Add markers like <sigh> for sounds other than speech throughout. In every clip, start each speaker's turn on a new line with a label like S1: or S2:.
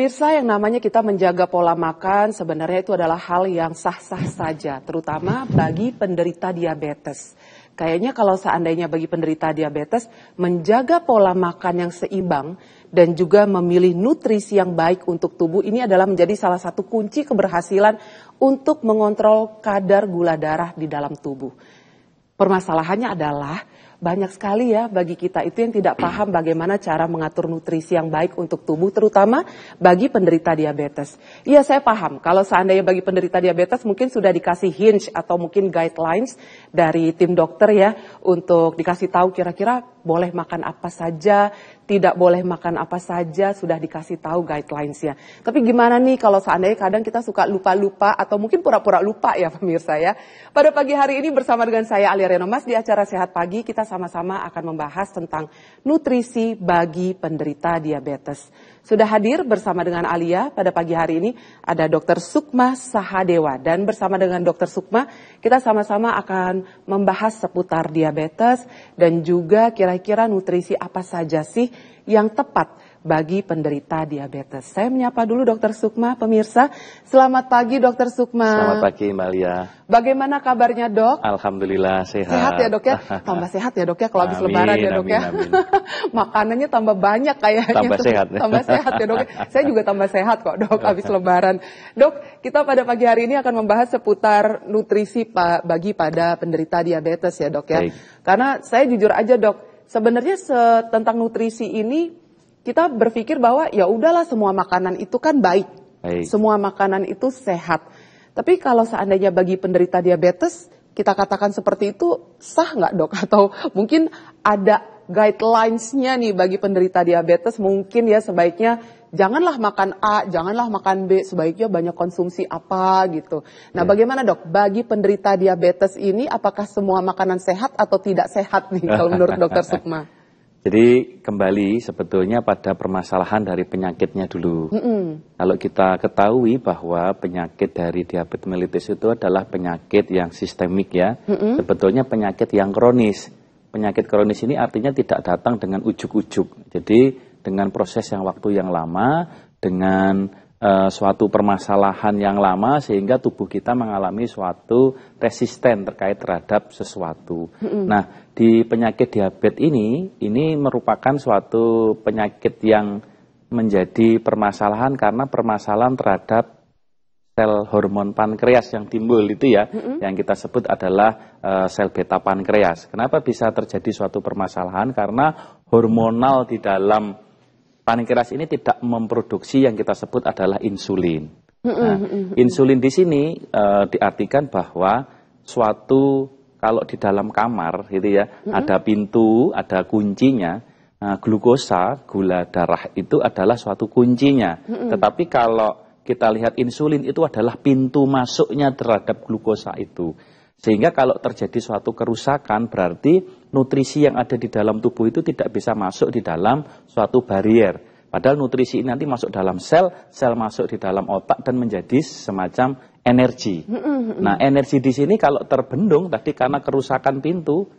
S1: Pemirsa yang namanya kita menjaga pola makan sebenarnya itu adalah hal yang sah-sah saja, terutama bagi penderita diabetes. Kayaknya kalau seandainya bagi penderita diabetes menjaga pola makan yang seimbang dan juga memilih nutrisi yang baik untuk tubuh ini adalah menjadi salah satu kunci keberhasilan untuk mengontrol kadar gula darah di dalam tubuh. Permasalahannya adalah banyak sekali ya bagi kita itu yang tidak paham bagaimana cara mengatur nutrisi yang baik untuk tubuh terutama bagi penderita diabetes. Iya saya paham kalau seandainya bagi penderita diabetes mungkin sudah dikasih hinge atau mungkin guidelines dari tim dokter ya untuk dikasih tahu kira-kira boleh makan apa saja, tidak boleh makan apa saja sudah dikasih tahu guidelinesnya. Tapi gimana nih kalau seandainya kadang kita suka lupa-lupa atau mungkin pura-pura lupa ya pemirsa ya. Pada pagi hari ini bersama dengan saya Alia Renomas di acara Sehat Pagi kita sama-sama akan membahas tentang nutrisi bagi penderita diabetes. Sudah hadir bersama dengan Alia pada pagi hari ini ada Dr. Sukma Sahadewa dan bersama dengan Dr. Sukma kita sama-sama akan membahas seputar diabetes dan juga kira-kira nutrisi apa saja sih yang tepat bagi penderita diabetes. Saya menyapa dulu Dokter Sukma, pemirsa. Selamat pagi Dokter Sukma. Selamat
S2: pagi Malia.
S1: Bagaimana kabarnya dok?
S2: Alhamdulillah sehat. Sehat ya dok ya?
S1: <laughs> Tambah sehat ya dok ya kalau habis lebaran ya dok ya? <laughs> Makanannya tambah banyak kayaknya. Tambah sehat. Ya? tambah sehat ya dok ya? Saya juga tambah sehat kok dok habis lebaran. Dok, kita pada pagi hari ini akan membahas seputar nutrisi bagi pada penderita diabetes ya dok ya. Karena saya jujur aja dok, sebenarnya se tentang nutrisi ini kita berpikir bahwa ya udahlah semua makanan itu kan baik. baik. Semua makanan itu sehat. Tapi kalau seandainya bagi penderita diabetes kita katakan seperti itu sah nggak dok? <laughs> Atau mungkin ada guidelines-nya nih bagi penderita diabetes mungkin ya sebaiknya janganlah makan A, janganlah makan B, sebaiknya banyak konsumsi apa gitu. Nah, iya. bagaimana dok? Bagi penderita diabetes ini apakah semua makanan sehat atau tidak sehat nih <laughs> kalau menurut dokter Sukma?
S2: Jadi kembali sebetulnya pada permasalahan dari penyakitnya dulu. Mm -hmm. Kalau kita ketahui bahwa penyakit dari diabetes mellitus itu adalah penyakit yang sistemik ya, mm -hmm. sebetulnya penyakit yang kronis penyakit kronis ini artinya tidak datang dengan ujuk-ujuk. Jadi dengan proses yang waktu yang lama, dengan e, suatu permasalahan yang lama sehingga tubuh kita mengalami suatu resisten terkait terhadap sesuatu. Mm-hmm. Nah, di penyakit diabetes ini ini merupakan suatu penyakit yang menjadi permasalahan karena permasalahan terhadap sel hormon pankreas yang timbul itu ya, mm-hmm. yang kita sebut adalah uh, sel beta pankreas. Kenapa bisa terjadi suatu permasalahan? Karena hormonal di dalam pankreas ini tidak memproduksi yang kita sebut adalah insulin.
S3: Mm-hmm.
S2: insulin di sini uh, diartikan bahwa suatu kalau di dalam kamar gitu ya, mm-hmm. ada pintu, ada kuncinya. Nah, glukosa, gula darah itu adalah suatu kuncinya. Mm-hmm. Tetapi kalau kita lihat insulin itu adalah pintu masuknya terhadap glukosa itu. Sehingga kalau terjadi suatu kerusakan berarti nutrisi yang ada di dalam tubuh itu tidak bisa masuk di dalam suatu barrier. Padahal nutrisi ini nanti masuk dalam sel, sel masuk di dalam otak dan menjadi semacam energi. Nah, energi di sini kalau terbendung tadi karena kerusakan pintu,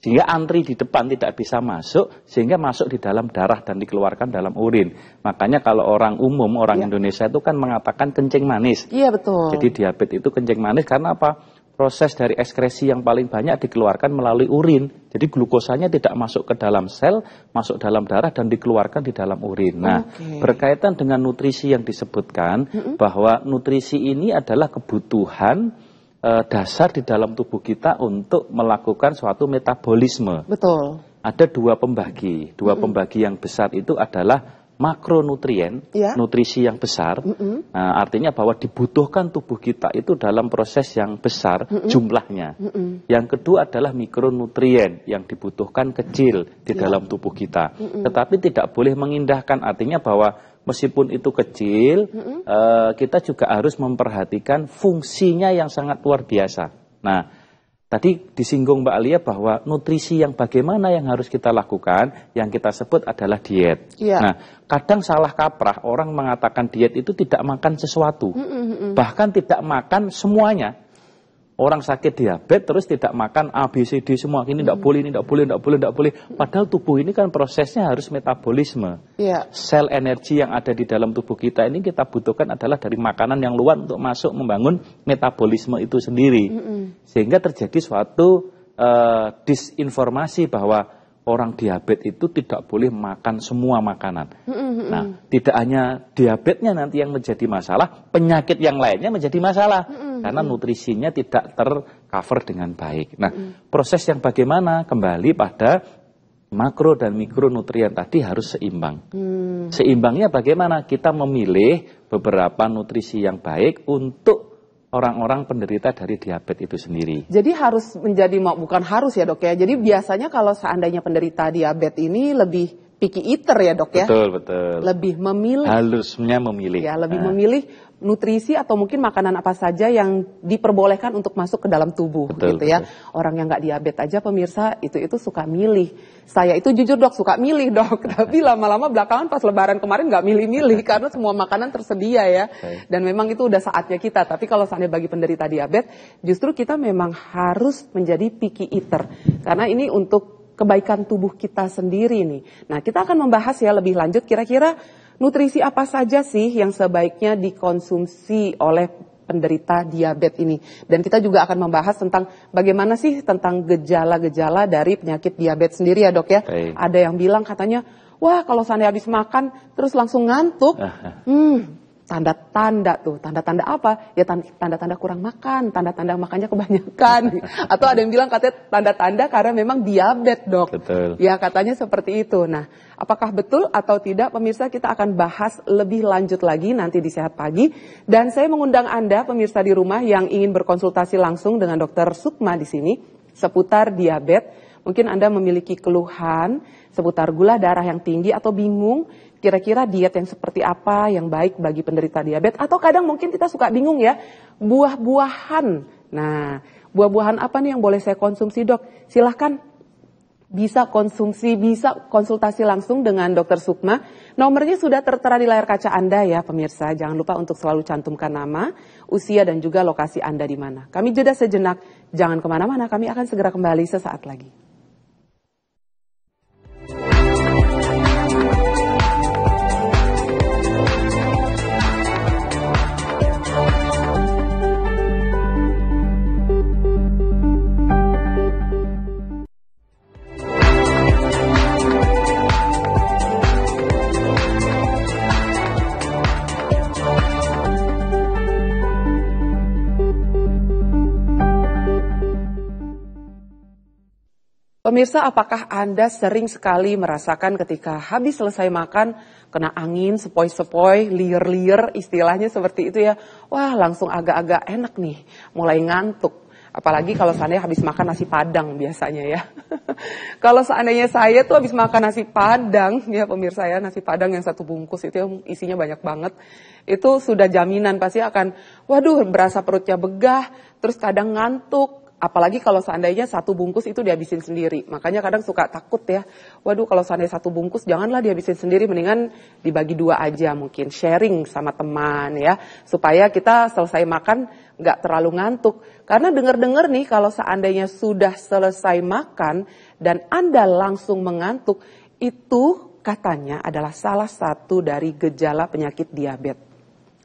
S2: sehingga antri di depan tidak bisa masuk sehingga masuk di dalam darah dan dikeluarkan dalam urin makanya kalau orang umum orang ya. Indonesia itu kan mengatakan kencing manis
S1: iya betul jadi
S2: diabetes itu kencing manis karena apa proses dari ekskresi yang paling banyak dikeluarkan melalui urin jadi glukosanya tidak masuk ke dalam sel masuk dalam darah dan dikeluarkan di dalam urin nah okay. berkaitan dengan nutrisi yang disebutkan mm -hmm. bahwa nutrisi ini adalah kebutuhan Eh, dasar di dalam tubuh kita untuk melakukan suatu metabolisme. Betul. Ada dua pembagi. Dua mm -hmm. pembagi yang besar itu adalah makronutrien, ya. nutrisi yang besar, mm -hmm. nah, artinya bahwa dibutuhkan tubuh kita itu dalam proses yang besar mm -hmm. jumlahnya. Mm -hmm. Yang kedua adalah mikronutrien yang dibutuhkan kecil di ya. dalam tubuh kita, mm -hmm. tetapi tidak boleh mengindahkan artinya bahwa meskipun itu kecil, mm -hmm. uh, kita juga harus memperhatikan fungsinya yang sangat luar biasa. Nah, Tadi disinggung Mbak Alia bahwa nutrisi yang bagaimana yang harus kita lakukan, yang kita sebut adalah diet. Yeah. Nah, kadang salah kaprah orang mengatakan diet itu tidak makan sesuatu, mm -hmm. bahkan tidak makan semuanya. Orang sakit diabetes terus tidak makan A, B, C, D semua. Ini tidak hmm. boleh, ini tidak boleh, tidak boleh, tidak boleh. Padahal tubuh ini kan prosesnya harus metabolisme. Yeah. Sel energi yang ada di dalam tubuh kita ini kita butuhkan adalah dari makanan yang luar untuk masuk membangun metabolisme itu sendiri. -hmm. Sehingga terjadi suatu uh, disinformasi bahwa orang diabetes itu tidak boleh makan semua makanan. Mm-hmm. Nah, tidak hanya diabetesnya nanti yang menjadi masalah, penyakit yang lainnya menjadi masalah mm-hmm. karena nutrisinya tidak tercover dengan baik. Nah, mm-hmm. proses yang bagaimana kembali pada makro dan mikronutrien tadi harus seimbang. Hmm. Seimbangnya bagaimana? Kita memilih beberapa nutrisi yang baik untuk orang-orang penderita dari diabetes itu sendiri.
S1: Jadi harus menjadi bukan harus ya dok ya. Jadi hmm. biasanya kalau seandainya penderita diabetes ini lebih picky eater ya dok ya. Betul betul. Lebih memilih.
S2: Halusnya memilih. Ya
S1: lebih nah. memilih nutrisi atau mungkin makanan apa saja yang diperbolehkan untuk masuk ke dalam tubuh betul, gitu ya. Betul. Orang yang nggak diabetes aja pemirsa itu-itu suka milih. Saya itu jujur dok suka milih dok, <laughs> tapi lama-lama belakangan pas lebaran kemarin nggak milih-milih <laughs> karena semua makanan tersedia ya. Dan memang itu udah saatnya kita. Tapi kalau seandainya bagi penderita diabetes, justru kita memang harus menjadi picky eater. Karena ini untuk kebaikan tubuh kita sendiri nih. Nah, kita akan membahas ya lebih lanjut kira-kira nutrisi apa saja sih yang sebaiknya dikonsumsi oleh penderita diabetes ini. Dan kita juga akan membahas tentang bagaimana sih tentang gejala-gejala dari penyakit diabetes sendiri ya dok ya. Ada yang bilang katanya, wah kalau saya habis makan terus langsung ngantuk, <laughs> hmm, tanda-tanda tuh, tanda-tanda apa? Ya tanda-tanda kurang makan, tanda-tanda makannya kebanyakan. <laughs> Atau ada yang bilang katanya tanda-tanda karena memang diabetes, Dok. Betul. Ya, katanya seperti itu. Nah, apakah betul atau tidak pemirsa kita akan bahas lebih lanjut lagi nanti di Sehat Pagi dan saya mengundang Anda pemirsa di rumah yang ingin berkonsultasi langsung dengan Dokter Sukma di sini seputar diabetes. Mungkin Anda memiliki keluhan seputar gula darah yang tinggi atau bingung kira-kira diet yang seperti apa yang baik bagi penderita diabetes atau kadang mungkin kita suka bingung ya buah-buahan. Nah, buah-buahan apa nih yang boleh saya konsumsi, Dok? Silahkan bisa konsumsi, bisa konsultasi langsung dengan dokter Sukma. Nomornya sudah tertera di layar kaca Anda ya pemirsa. Jangan lupa untuk selalu cantumkan nama, usia dan juga lokasi Anda di mana. Kami jeda sejenak, jangan kemana-mana, kami akan segera kembali sesaat lagi. Pemirsa, apakah Anda sering sekali merasakan ketika habis selesai makan, kena angin, sepoi-sepoi, liar-liar, istilahnya seperti itu ya. Wah, langsung agak-agak enak nih, mulai ngantuk. Apalagi kalau seandainya habis makan nasi padang biasanya ya. <laughs> kalau seandainya saya tuh habis makan nasi padang, ya pemirsa ya, nasi padang yang satu bungkus itu yang isinya banyak banget. Itu sudah jaminan pasti akan, waduh berasa perutnya begah, terus kadang ngantuk, apalagi kalau seandainya satu bungkus itu dihabisin sendiri. Makanya kadang suka takut ya. Waduh kalau seandainya satu bungkus janganlah dihabisin sendiri mendingan dibagi dua aja mungkin sharing sama teman ya supaya kita selesai makan nggak terlalu ngantuk. Karena dengar-dengar nih kalau seandainya sudah selesai makan dan Anda langsung mengantuk itu katanya adalah salah satu dari gejala penyakit diabetes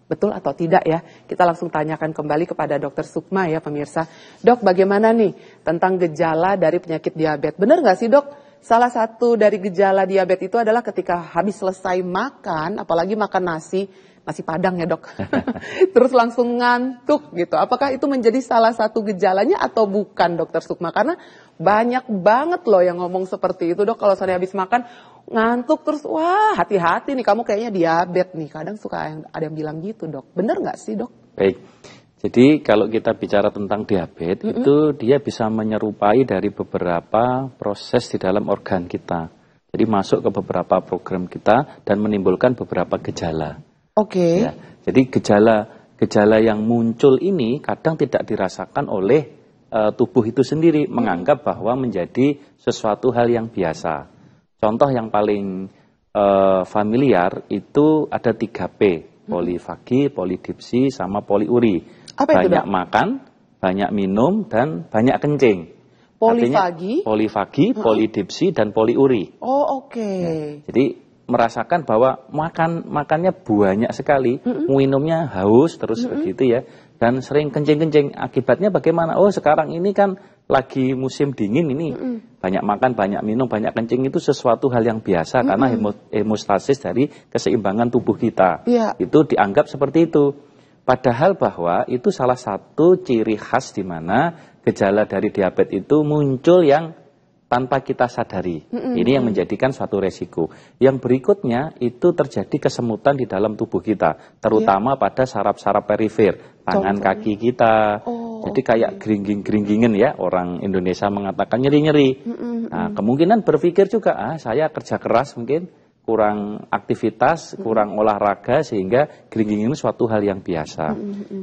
S1: betul atau tidak ya. Kita langsung tanyakan kembali kepada dokter Sukma ya pemirsa. Dok bagaimana nih tentang gejala dari penyakit diabetes? Benar nggak sih dok? Salah satu dari gejala diabetes itu adalah ketika habis selesai makan, apalagi makan nasi, nasi padang ya dok, <laughs> terus langsung ngantuk gitu. Apakah itu menjadi salah satu gejalanya atau bukan dokter Sukma? Karena banyak banget loh yang ngomong seperti itu dok, kalau saya habis makan, ngantuk terus wah hati-hati nih kamu kayaknya diabetes nih kadang suka yang, ada yang bilang gitu dok bener nggak sih dok
S2: baik jadi kalau kita bicara tentang diabetes mm -hmm. itu dia bisa menyerupai dari beberapa proses di dalam organ kita jadi masuk ke beberapa program kita dan menimbulkan beberapa gejala oke okay. ya, jadi gejala gejala yang muncul ini kadang tidak dirasakan oleh eh, tubuh itu sendiri menganggap bahwa menjadi sesuatu hal yang biasa Contoh yang paling uh, familiar itu ada 3P, mm-hmm. polifagi, polidipsi, sama poliuri. Apa banyak makan, banyak minum, dan banyak kencing.
S1: Polifagi? Artinya,
S2: polifagi, polidipsi, dan poliuri.
S1: Oh, oke. Okay. Ya,
S2: jadi merasakan bahwa makan makannya banyak sekali, minumnya haus terus mm -hmm. begitu ya, dan sering kencing-kencing. Akibatnya bagaimana? Oh, sekarang ini kan lagi musim dingin ini mm -hmm. banyak makan, banyak minum, banyak kencing itu sesuatu hal yang biasa mm -hmm. karena hemostasis dari keseimbangan tubuh kita. Yeah. Itu dianggap seperti itu. Padahal bahwa itu salah satu ciri khas di mana gejala dari diabetes itu muncul yang tanpa kita sadari. Mm -hmm. Ini yang menjadikan suatu resiko. Yang berikutnya itu terjadi kesemutan di dalam tubuh kita, iya. terutama yeah. pada saraf-saraf perifer, tangan Contohnya. kaki kita. Oh jadi kayak okay. geringging geringgingan ya orang Indonesia mengatakan nyeri-nyeri. Nah, kemungkinan berpikir juga ah saya kerja keras mungkin kurang aktivitas, kurang olahraga sehingga geringging ini suatu hal yang biasa.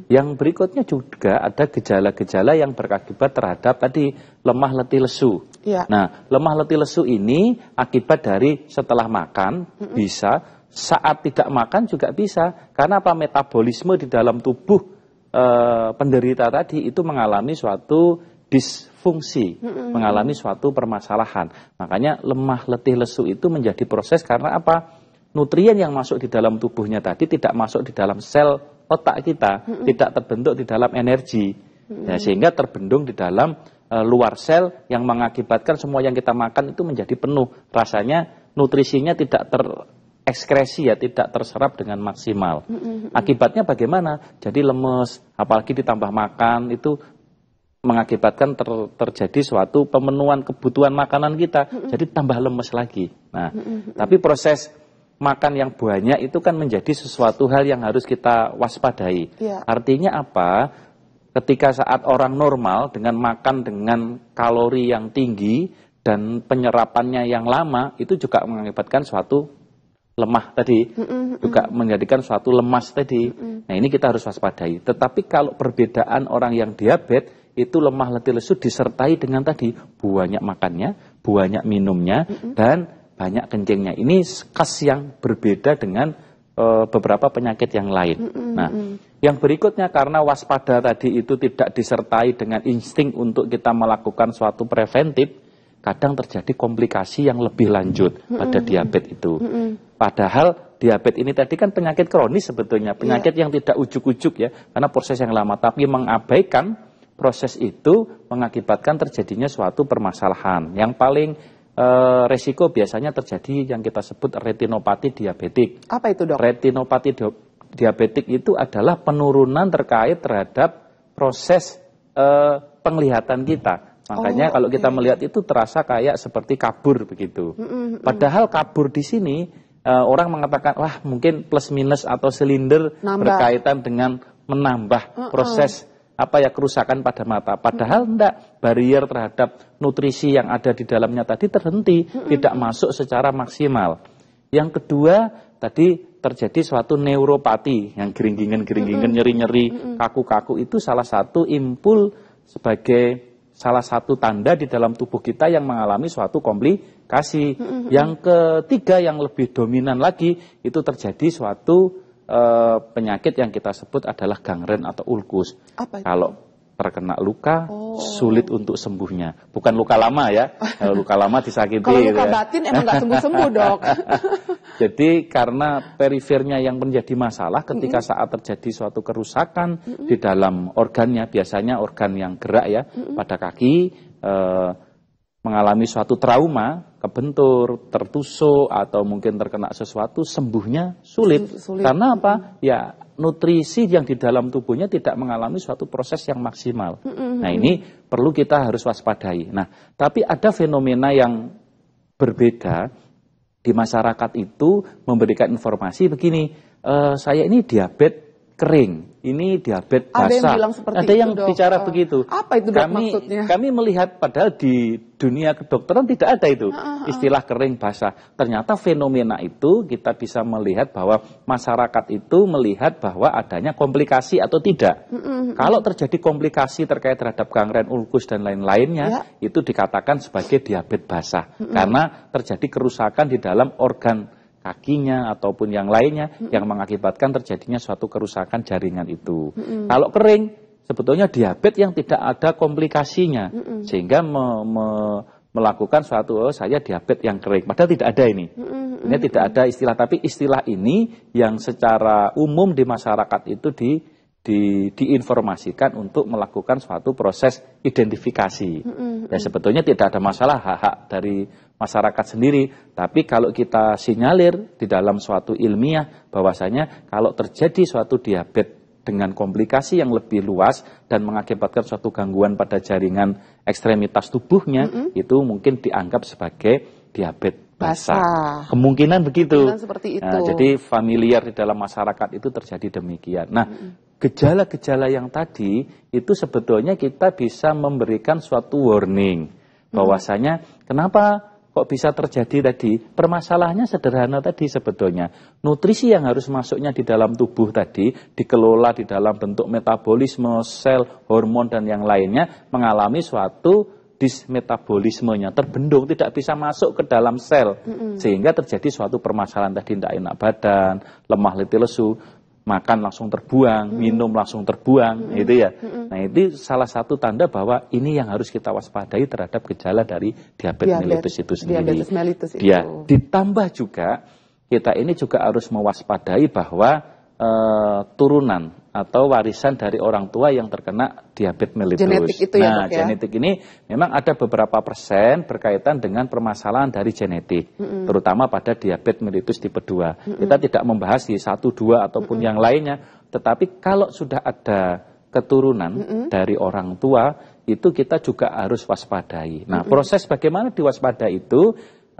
S2: Yang berikutnya juga ada gejala-gejala yang berakibat terhadap tadi lemah letih lesu. Yeah. Nah, lemah letih lesu ini akibat dari setelah makan bisa, saat tidak makan juga bisa. Karena apa metabolisme di dalam tubuh e, penderita tadi itu mengalami suatu disfungsi, mm -hmm. mengalami suatu permasalahan. Makanya lemah, letih, lesu itu menjadi proses karena apa? Nutrien yang masuk di dalam tubuhnya tadi tidak masuk di dalam sel otak kita, mm -hmm. tidak terbentuk di dalam energi. Mm -hmm. ya, sehingga terbendung di dalam e, luar sel yang mengakibatkan semua yang kita makan itu menjadi penuh. Rasanya nutrisinya tidak ter ekskresi ya tidak terserap dengan maksimal. Akibatnya bagaimana? Jadi lemes, apalagi ditambah makan itu mengakibatkan ter, terjadi suatu pemenuhan kebutuhan makanan kita. Jadi tambah lemes lagi. Nah, tapi proses makan yang banyak itu kan menjadi sesuatu hal yang harus kita waspadai. Iya. Artinya apa? Ketika saat orang normal dengan makan dengan kalori yang tinggi dan penyerapannya yang lama itu juga mengakibatkan suatu lemah tadi mm hmm juga menjadikan suatu lemas tadi. Mm Nah ini kita harus waspadai. Tetapi kalau perbedaan orang yang diabetes itu lemah letih lesu disertai dengan tadi banyak makannya, banyak minumnya mm dan banyak kencingnya. Ini khas yang berbeda dengan e, beberapa penyakit yang lain. Mm Nah yang berikutnya karena waspada tadi itu tidak disertai dengan insting untuk kita melakukan suatu preventif kadang terjadi komplikasi yang lebih lanjut mm -hmm. pada diabetes itu. Mm -hmm. Padahal diabetes ini tadi kan penyakit kronis sebetulnya, penyakit yeah. yang tidak ujuk-ujuk ya, karena proses yang lama. Tapi mengabaikan proses itu mengakibatkan terjadinya suatu permasalahan. Yang paling eh, resiko biasanya terjadi yang kita sebut retinopati diabetik. Apa itu dok? Retinopati di diabetik itu adalah penurunan terkait terhadap proses eh, penglihatan kita Makanya oh, kalau okay. kita melihat itu terasa kayak seperti kabur begitu. Mm -mm, mm. Padahal kabur di sini uh, orang mengatakan wah mungkin plus minus atau silinder Nambah. berkaitan dengan menambah mm -mm. proses apa ya kerusakan pada mata. Padahal enggak mm. barrier terhadap nutrisi yang ada di dalamnya tadi terhenti, mm -mm. tidak mm. masuk secara maksimal. Yang kedua tadi terjadi suatu neuropati yang geringgingan geringgingan nyeri-nyeri, kaku-kaku itu salah satu impul sebagai salah satu tanda di dalam tubuh kita yang mengalami suatu komplikasi. Mm-hmm. Yang ketiga yang lebih dominan lagi itu terjadi suatu uh, penyakit yang kita sebut adalah gangren atau ulkus. Kalau terkena luka oh. sulit untuk sembuhnya. Bukan luka lama ya. <laughs> Kalau luka lama disakiti. Kalau gitu luka ya. batin emang nggak sembuh-sembuh <laughs> dok. Jadi karena perifernya yang menjadi masalah ketika mm -hmm. saat terjadi suatu kerusakan mm -hmm. di dalam organnya biasanya organ yang gerak ya mm -hmm. pada kaki eh, mengalami suatu trauma kebentur, tertusuk atau mungkin terkena sesuatu sembuhnya sulit. sulit. Karena apa? Ya nutrisi yang di dalam tubuhnya tidak mengalami suatu proses yang maksimal. Mm
S3: -hmm. Nah, ini
S2: perlu kita harus waspadai. Nah, tapi ada fenomena yang berbeda di masyarakat itu memberikan informasi begini, e, saya ini diabetes kering ini diabetes basah. Ada yang bilang seperti Ada yang itu, bicara dok. Ah. begitu. Apa itu dok, kami, maksudnya? Kami melihat padahal di dunia kedokteran tidak ada itu ah, ah, istilah kering basah. Ternyata fenomena itu kita bisa melihat bahwa masyarakat itu melihat bahwa adanya komplikasi atau tidak. Kalau terjadi komplikasi terkait terhadap gangren, ulkus dan lain-lainnya ya. itu dikatakan sebagai diabetes basah karena terjadi kerusakan di dalam organ kakinya ataupun yang lainnya mm -hmm. yang mengakibatkan terjadinya suatu kerusakan jaringan itu. Mm -hmm. Kalau kering sebetulnya diabetes yang tidak ada komplikasinya mm -hmm. sehingga me me melakukan suatu oh, saya diabetes yang kering padahal tidak ada ini. Mm
S3: -hmm. Ini tidak
S2: ada istilah tapi istilah ini yang secara umum di masyarakat itu di di, diinformasikan untuk melakukan suatu proses identifikasi. Mm -hmm. Ya sebetulnya tidak ada masalah hak-hak dari masyarakat sendiri. Tapi kalau kita sinyalir di dalam suatu ilmiah bahwasanya kalau terjadi suatu diabetes dengan komplikasi yang lebih luas dan mengakibatkan suatu gangguan pada jaringan ekstremitas tubuhnya mm -hmm. itu mungkin dianggap sebagai diabetes basah. Kemungkinan begitu. Kemungkinan
S1: nah, itu. Nah, jadi
S2: familiar di dalam masyarakat itu terjadi demikian. Nah, gejala-gejala yang tadi itu sebetulnya kita bisa memberikan suatu warning bahwasanya kenapa kok bisa terjadi tadi? Permasalahannya sederhana tadi sebetulnya. Nutrisi yang harus masuknya di dalam tubuh tadi dikelola di dalam bentuk metabolisme, sel, hormon dan yang lainnya mengalami suatu dismetabolismenya terbendung tidak bisa masuk ke dalam sel mm -hmm. sehingga terjadi suatu permasalahan tadi tidak enak badan lemah letih lesu makan langsung terbuang, hmm. minum langsung terbuang, hmm. gitu ya. Hmm. Nah, itu salah satu tanda bahwa ini yang harus kita waspadai terhadap gejala dari diabetes, diabetes mellitus itu sendiri. Diabetes
S1: mellitus ya, itu. Ya,
S2: ditambah juga kita ini juga harus mewaspadai bahwa uh, turunan atau warisan dari orang tua yang terkena diabetes mellitus. Genetik itu ya, nah, ya, dok, genetik ini memang ada beberapa persen berkaitan dengan permasalahan dari genetik, mm -hmm. terutama pada diabetes mellitus tipe 2. Mm -hmm. Kita tidak membahas di 1, 2 ataupun mm -hmm. yang lainnya, tetapi kalau sudah ada keturunan mm -hmm. dari orang tua, itu kita juga harus waspadai. Nah, mm -hmm. proses bagaimana diwaspadai itu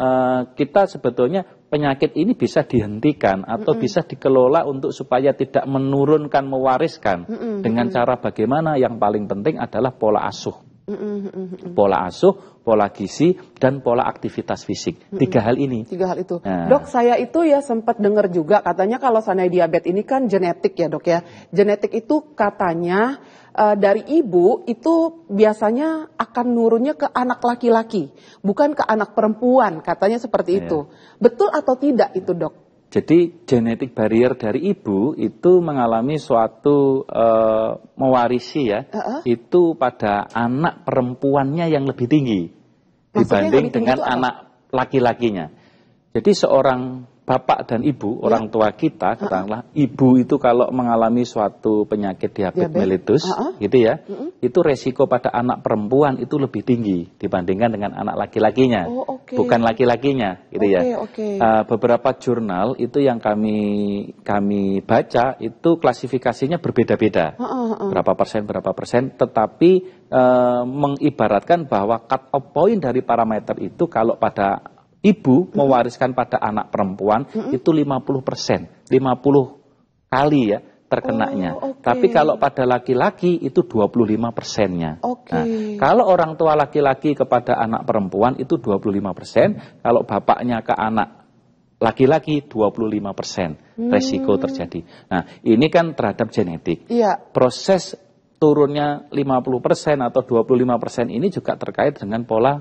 S2: Eh, kita sebetulnya penyakit ini bisa dihentikan atau mm -mm. bisa dikelola untuk supaya tidak menurunkan mewariskan mm -mm. dengan cara bagaimana yang paling penting adalah pola asuh pola asuh, pola gizi, dan pola aktivitas fisik. Tiga hal ini.
S1: Tiga hal itu. Nah. Dok, saya itu ya sempat dengar juga katanya kalau sanai diabetes ini kan genetik ya dok ya. Genetik itu katanya uh, dari ibu itu biasanya akan nurunnya ke anak laki-laki, bukan ke anak perempuan. Katanya seperti yeah. itu. Betul atau tidak itu dok?
S2: Jadi genetik barrier dari ibu itu mengalami suatu e, mewarisi ya, uh -uh. itu pada anak perempuannya yang lebih tinggi Maksudnya dibanding lebih tinggi dengan anak laki-lakinya. Jadi seorang bapak dan ibu, ya. orang tua kita, katakanlah ibu itu kalau mengalami suatu penyakit diabetes, diabetes. mellitus, gitu ya, uh-uh. itu resiko pada anak perempuan itu lebih tinggi dibandingkan dengan anak laki-lakinya, oh, okay. bukan laki-lakinya, gitu okay, ya. Okay. Uh, eh, beberapa jurnal itu yang kami kami baca itu klasifikasinya berbeda-beda, berapa persen berapa persen, tetapi uh, mengibaratkan bahwa cut off point dari parameter itu kalau pada ibu hmm. mewariskan pada anak perempuan hmm. itu 50 persen, 50 kali ya terkenanya. Oh, okay. Tapi kalau pada laki-laki itu 25 persennya. Okay. Nah, kalau orang tua laki-laki kepada anak perempuan itu 25 persen, hmm. kalau bapaknya ke anak laki-laki 25 persen hmm. terjadi. Nah ini kan terhadap genetik. Iya. Proses turunnya 50 persen atau 25 persen ini juga terkait dengan pola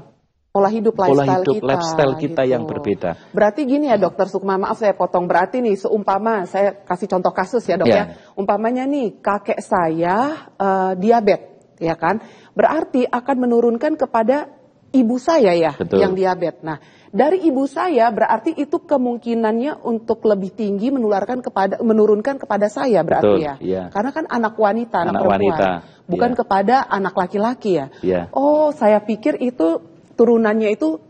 S1: pola hidup lifestyle hidup kita, lifestyle
S2: kita gitu. yang berbeda.
S1: Berarti gini ya dokter Sukma, maaf saya potong. Berarti nih seumpama saya kasih contoh kasus ya dok yeah. ya. Umpamanya nih kakek saya uh, diabetes ya kan. Berarti akan menurunkan kepada ibu saya ya Betul. yang diabetes. Nah, dari ibu saya berarti itu kemungkinannya untuk lebih tinggi menularkan kepada menurunkan kepada saya berarti Betul, ya. Iya. Karena kan anak wanita, anak, anak perempuan, wanita, bukan iya. kepada anak laki-laki ya. Iya. Oh, saya pikir itu turunannya itu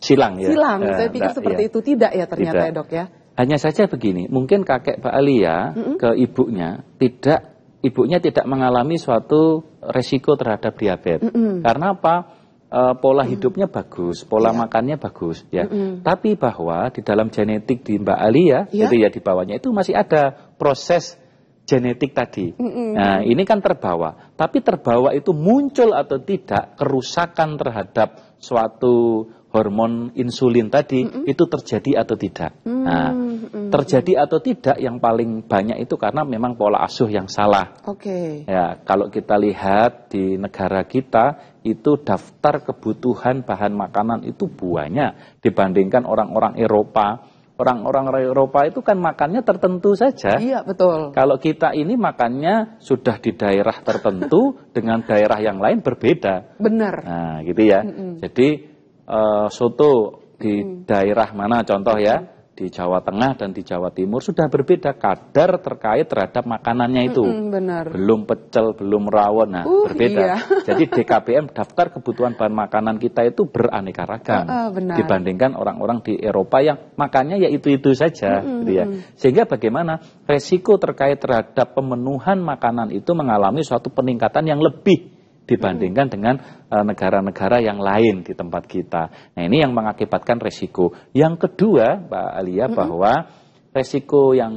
S2: silang ya. Silang, eh, saya pikir seperti iya. itu
S1: tidak ya ternyata tidak. ya dok ya.
S2: Hanya saja begini, mungkin kakek Pak Alia mm -hmm. ke ibunya tidak ibunya tidak mengalami suatu resiko terhadap diabetes. Mm -hmm. Karena apa? E, pola mm hidupnya bagus, pola yeah. makannya bagus ya. Mm -hmm. Tapi bahwa di dalam genetik di Mbak Alia yeah. itu ya di bawahnya itu masih ada proses genetik tadi. Mm
S3: -hmm. Nah, ini
S2: kan terbawa. Tapi terbawa itu muncul atau tidak kerusakan terhadap suatu hormon insulin tadi mm -mm. itu terjadi atau tidak. Mm -mm. Nah, terjadi atau tidak yang paling banyak itu karena memang pola asuh yang salah. Oke. Okay. Ya, kalau kita lihat di negara kita itu daftar kebutuhan bahan makanan itu banyak dibandingkan orang-orang Eropa Orang-orang Eropa itu kan makannya tertentu saja. Iya, betul. Kalau kita ini makannya sudah di daerah tertentu <laughs> dengan daerah yang lain berbeda. Benar. Nah, gitu ya. Mm -mm. Jadi uh, soto di mm. daerah mana contoh ya? di Jawa Tengah dan di Jawa Timur sudah berbeda kadar terkait terhadap makanannya itu. Mm -mm, benar. Belum pecel, belum rawon, nah uh, berbeda. Iya. <laughs> Jadi DKPM daftar kebutuhan bahan makanan kita itu beraneka ragam uh, uh, benar. dibandingkan orang-orang di Eropa yang makannya ya itu-itu saja, mm -mm, gitu ya. Sehingga bagaimana resiko terkait terhadap pemenuhan makanan itu mengalami suatu peningkatan yang lebih dibandingkan dengan eh, negara-negara yang lain di tempat kita. Nah ini yang mengakibatkan resiko. Yang kedua, Mbak Alia, -hmm. bahwa resiko yang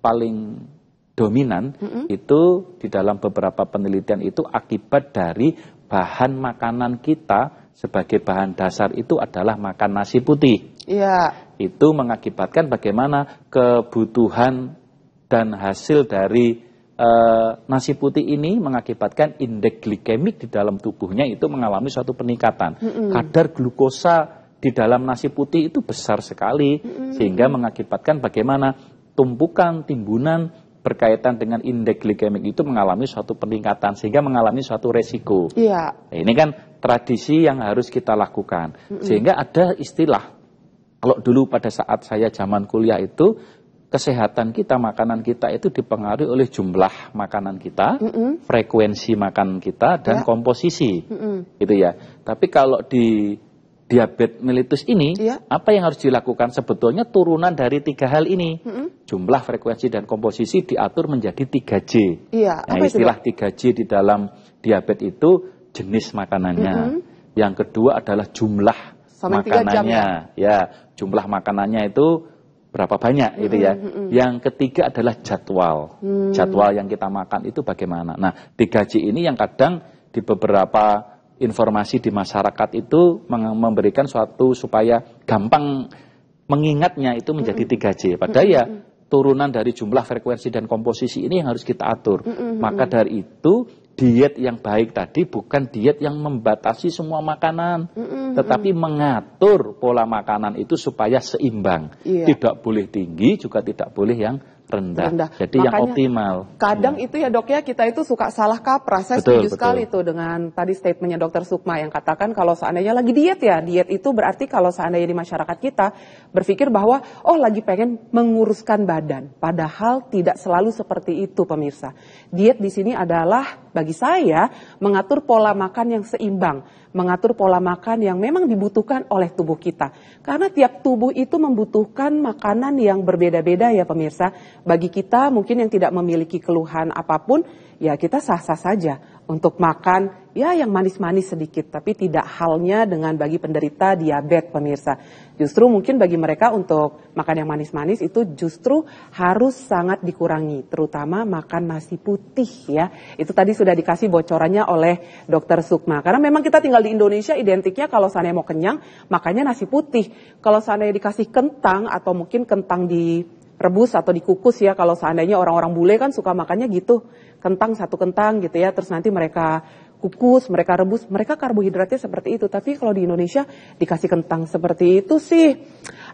S2: paling dominan -hmm. itu di dalam beberapa penelitian itu akibat dari bahan makanan kita sebagai bahan dasar itu adalah makan nasi putih.
S3: Iya.
S2: Itu mengakibatkan bagaimana kebutuhan dan hasil dari Eh, nasi putih ini mengakibatkan indeks glikemik di dalam tubuhnya itu mengalami suatu peningkatan. Mm -hmm. Kadar glukosa di dalam nasi putih itu besar sekali mm -hmm. sehingga mengakibatkan bagaimana tumpukan timbunan berkaitan dengan indeks glikemik itu mengalami suatu peningkatan sehingga mengalami suatu resiko. Yeah. Iya. ini kan tradisi yang harus kita lakukan. Mm -hmm. Sehingga ada istilah kalau dulu pada saat saya zaman kuliah itu kesehatan kita, makanan kita itu dipengaruhi oleh jumlah makanan kita, mm -mm. frekuensi makan kita dan ya. komposisi, mm -mm. gitu ya. Tapi kalau di diabetes mellitus ini, ya. apa yang harus dilakukan sebetulnya turunan dari tiga hal ini, mm -mm. jumlah, frekuensi dan komposisi diatur menjadi 3J.
S3: Iya. Nah, istilah
S2: itu? 3J di dalam diabetes itu jenis makanannya. Mm -mm. Yang kedua adalah jumlah Sampai makanannya, jam, ya? ya jumlah makanannya itu berapa banyak gitu ya. Mm -hmm. Yang ketiga adalah jadwal.
S3: Mm. Jadwal
S2: yang kita makan itu bagaimana. Nah, tiga c ini yang kadang di beberapa informasi di masyarakat itu memberikan suatu supaya gampang mengingatnya itu menjadi tiga mm-hmm. c Padahal ya mm-hmm. turunan dari jumlah frekuensi dan komposisi ini yang harus kita atur. Maka dari itu diet yang baik tadi bukan diet yang membatasi semua makanan,
S3: mm -mm, tetapi mm.
S2: mengatur pola makanan itu supaya seimbang. iya. Tidak boleh tinggi, juga tidak boleh yang rendah. rendah. Jadi Makanya, yang optimal.
S1: Kadang hmm. itu ya dok ya kita itu suka salah kaprah. Saya setuju sekali itu dengan tadi statementnya dokter Sukma yang katakan kalau seandainya lagi diet ya diet itu berarti kalau seandainya di masyarakat kita berpikir bahwa oh lagi pengen menguruskan badan, padahal tidak selalu seperti itu pemirsa. Diet di sini adalah bagi saya mengatur pola makan yang seimbang, mengatur pola makan yang memang dibutuhkan oleh tubuh kita. Karena tiap tubuh itu membutuhkan makanan yang berbeda-beda ya pemirsa. Bagi kita mungkin yang tidak memiliki keluhan apapun, ya kita sah-sah saja untuk makan ya yang manis-manis sedikit tapi tidak halnya dengan bagi penderita diabetes pemirsa. Justru mungkin bagi mereka untuk makan yang manis-manis itu justru harus sangat dikurangi terutama makan nasi putih ya. Itu tadi sudah dikasih bocorannya oleh dokter Sukma karena memang kita tinggal di Indonesia identiknya kalau seandainya mau kenyang makanya nasi putih. Kalau seandainya dikasih kentang atau mungkin kentang di direbus atau dikukus ya kalau seandainya orang-orang bule kan suka makannya gitu kentang satu kentang gitu ya terus nanti mereka kukus, mereka rebus, mereka karbohidratnya seperti itu. Tapi kalau di Indonesia dikasih kentang seperti itu sih,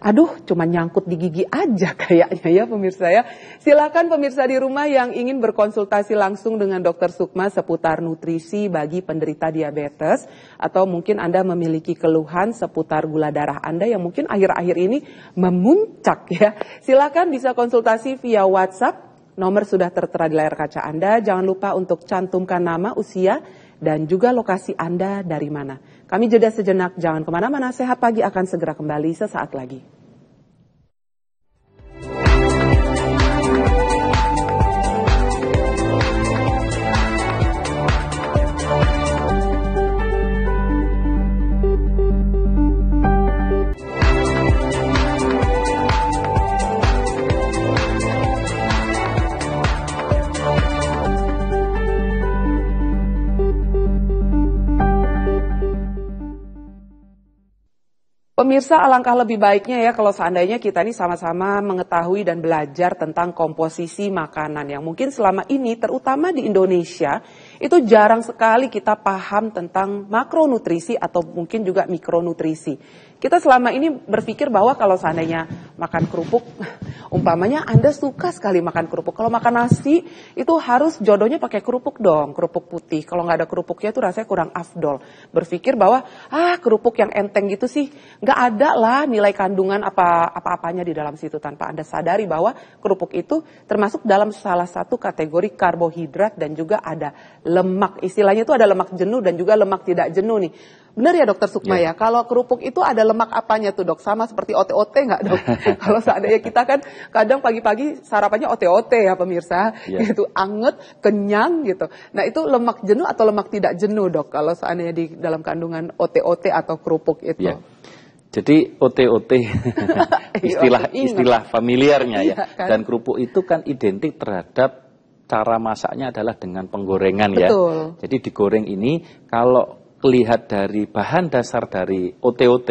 S1: aduh cuma nyangkut di gigi aja <laughs> kayaknya ya pemirsa ya. Silakan pemirsa di rumah yang ingin berkonsultasi langsung dengan dokter Sukma seputar nutrisi bagi penderita diabetes atau mungkin Anda memiliki keluhan seputar gula darah Anda yang mungkin akhir-akhir ini memuncak ya. Silakan bisa konsultasi via WhatsApp Nomor sudah tertera di layar kaca Anda. Jangan lupa untuk cantumkan nama, usia, dan juga lokasi Anda dari mana. Kami jeda sejenak, jangan kemana-mana, sehat pagi akan segera kembali sesaat lagi. Pemirsa, alangkah lebih baiknya ya kalau seandainya kita ini sama-sama mengetahui dan belajar tentang komposisi makanan yang mungkin selama ini terutama di Indonesia itu jarang sekali kita paham tentang makronutrisi atau mungkin juga mikronutrisi. Kita selama ini berpikir bahwa kalau seandainya makan kerupuk, umpamanya Anda suka sekali makan kerupuk. Kalau makan nasi, itu harus jodohnya pakai kerupuk dong, kerupuk putih. Kalau nggak ada kerupuknya itu rasanya kurang afdol. Berpikir bahwa, ah kerupuk yang enteng gitu sih, nggak ada lah nilai kandungan apa-apanya di dalam situ tanpa Anda sadari bahwa kerupuk itu termasuk dalam salah satu kategori karbohidrat dan juga ada lemak. Istilahnya itu ada lemak jenuh dan juga lemak tidak jenuh nih. Benar ya dokter Sukma yeah. ya, kalau kerupuk itu ada lemak apanya tuh dok? Sama seperti OTOT nggak dok? <laughs> kalau seandainya kita kan kadang pagi-pagi sarapannya OTOT ya pemirsa, yeah. gitu anget, kenyang gitu. Nah itu lemak jenuh atau lemak tidak jenuh dok? Kalau seandainya di dalam kandungan OTOT atau kerupuk itu. Yeah.
S2: Jadi OTOT <laughs>
S1: <laughs> istilah iya, istilah
S2: familiarnya ya. Iya, kan? Dan kerupuk itu kan identik terhadap cara masaknya adalah dengan penggorengan ya. Betul. ya. Jadi digoreng ini kalau lihat dari bahan dasar dari OTOT,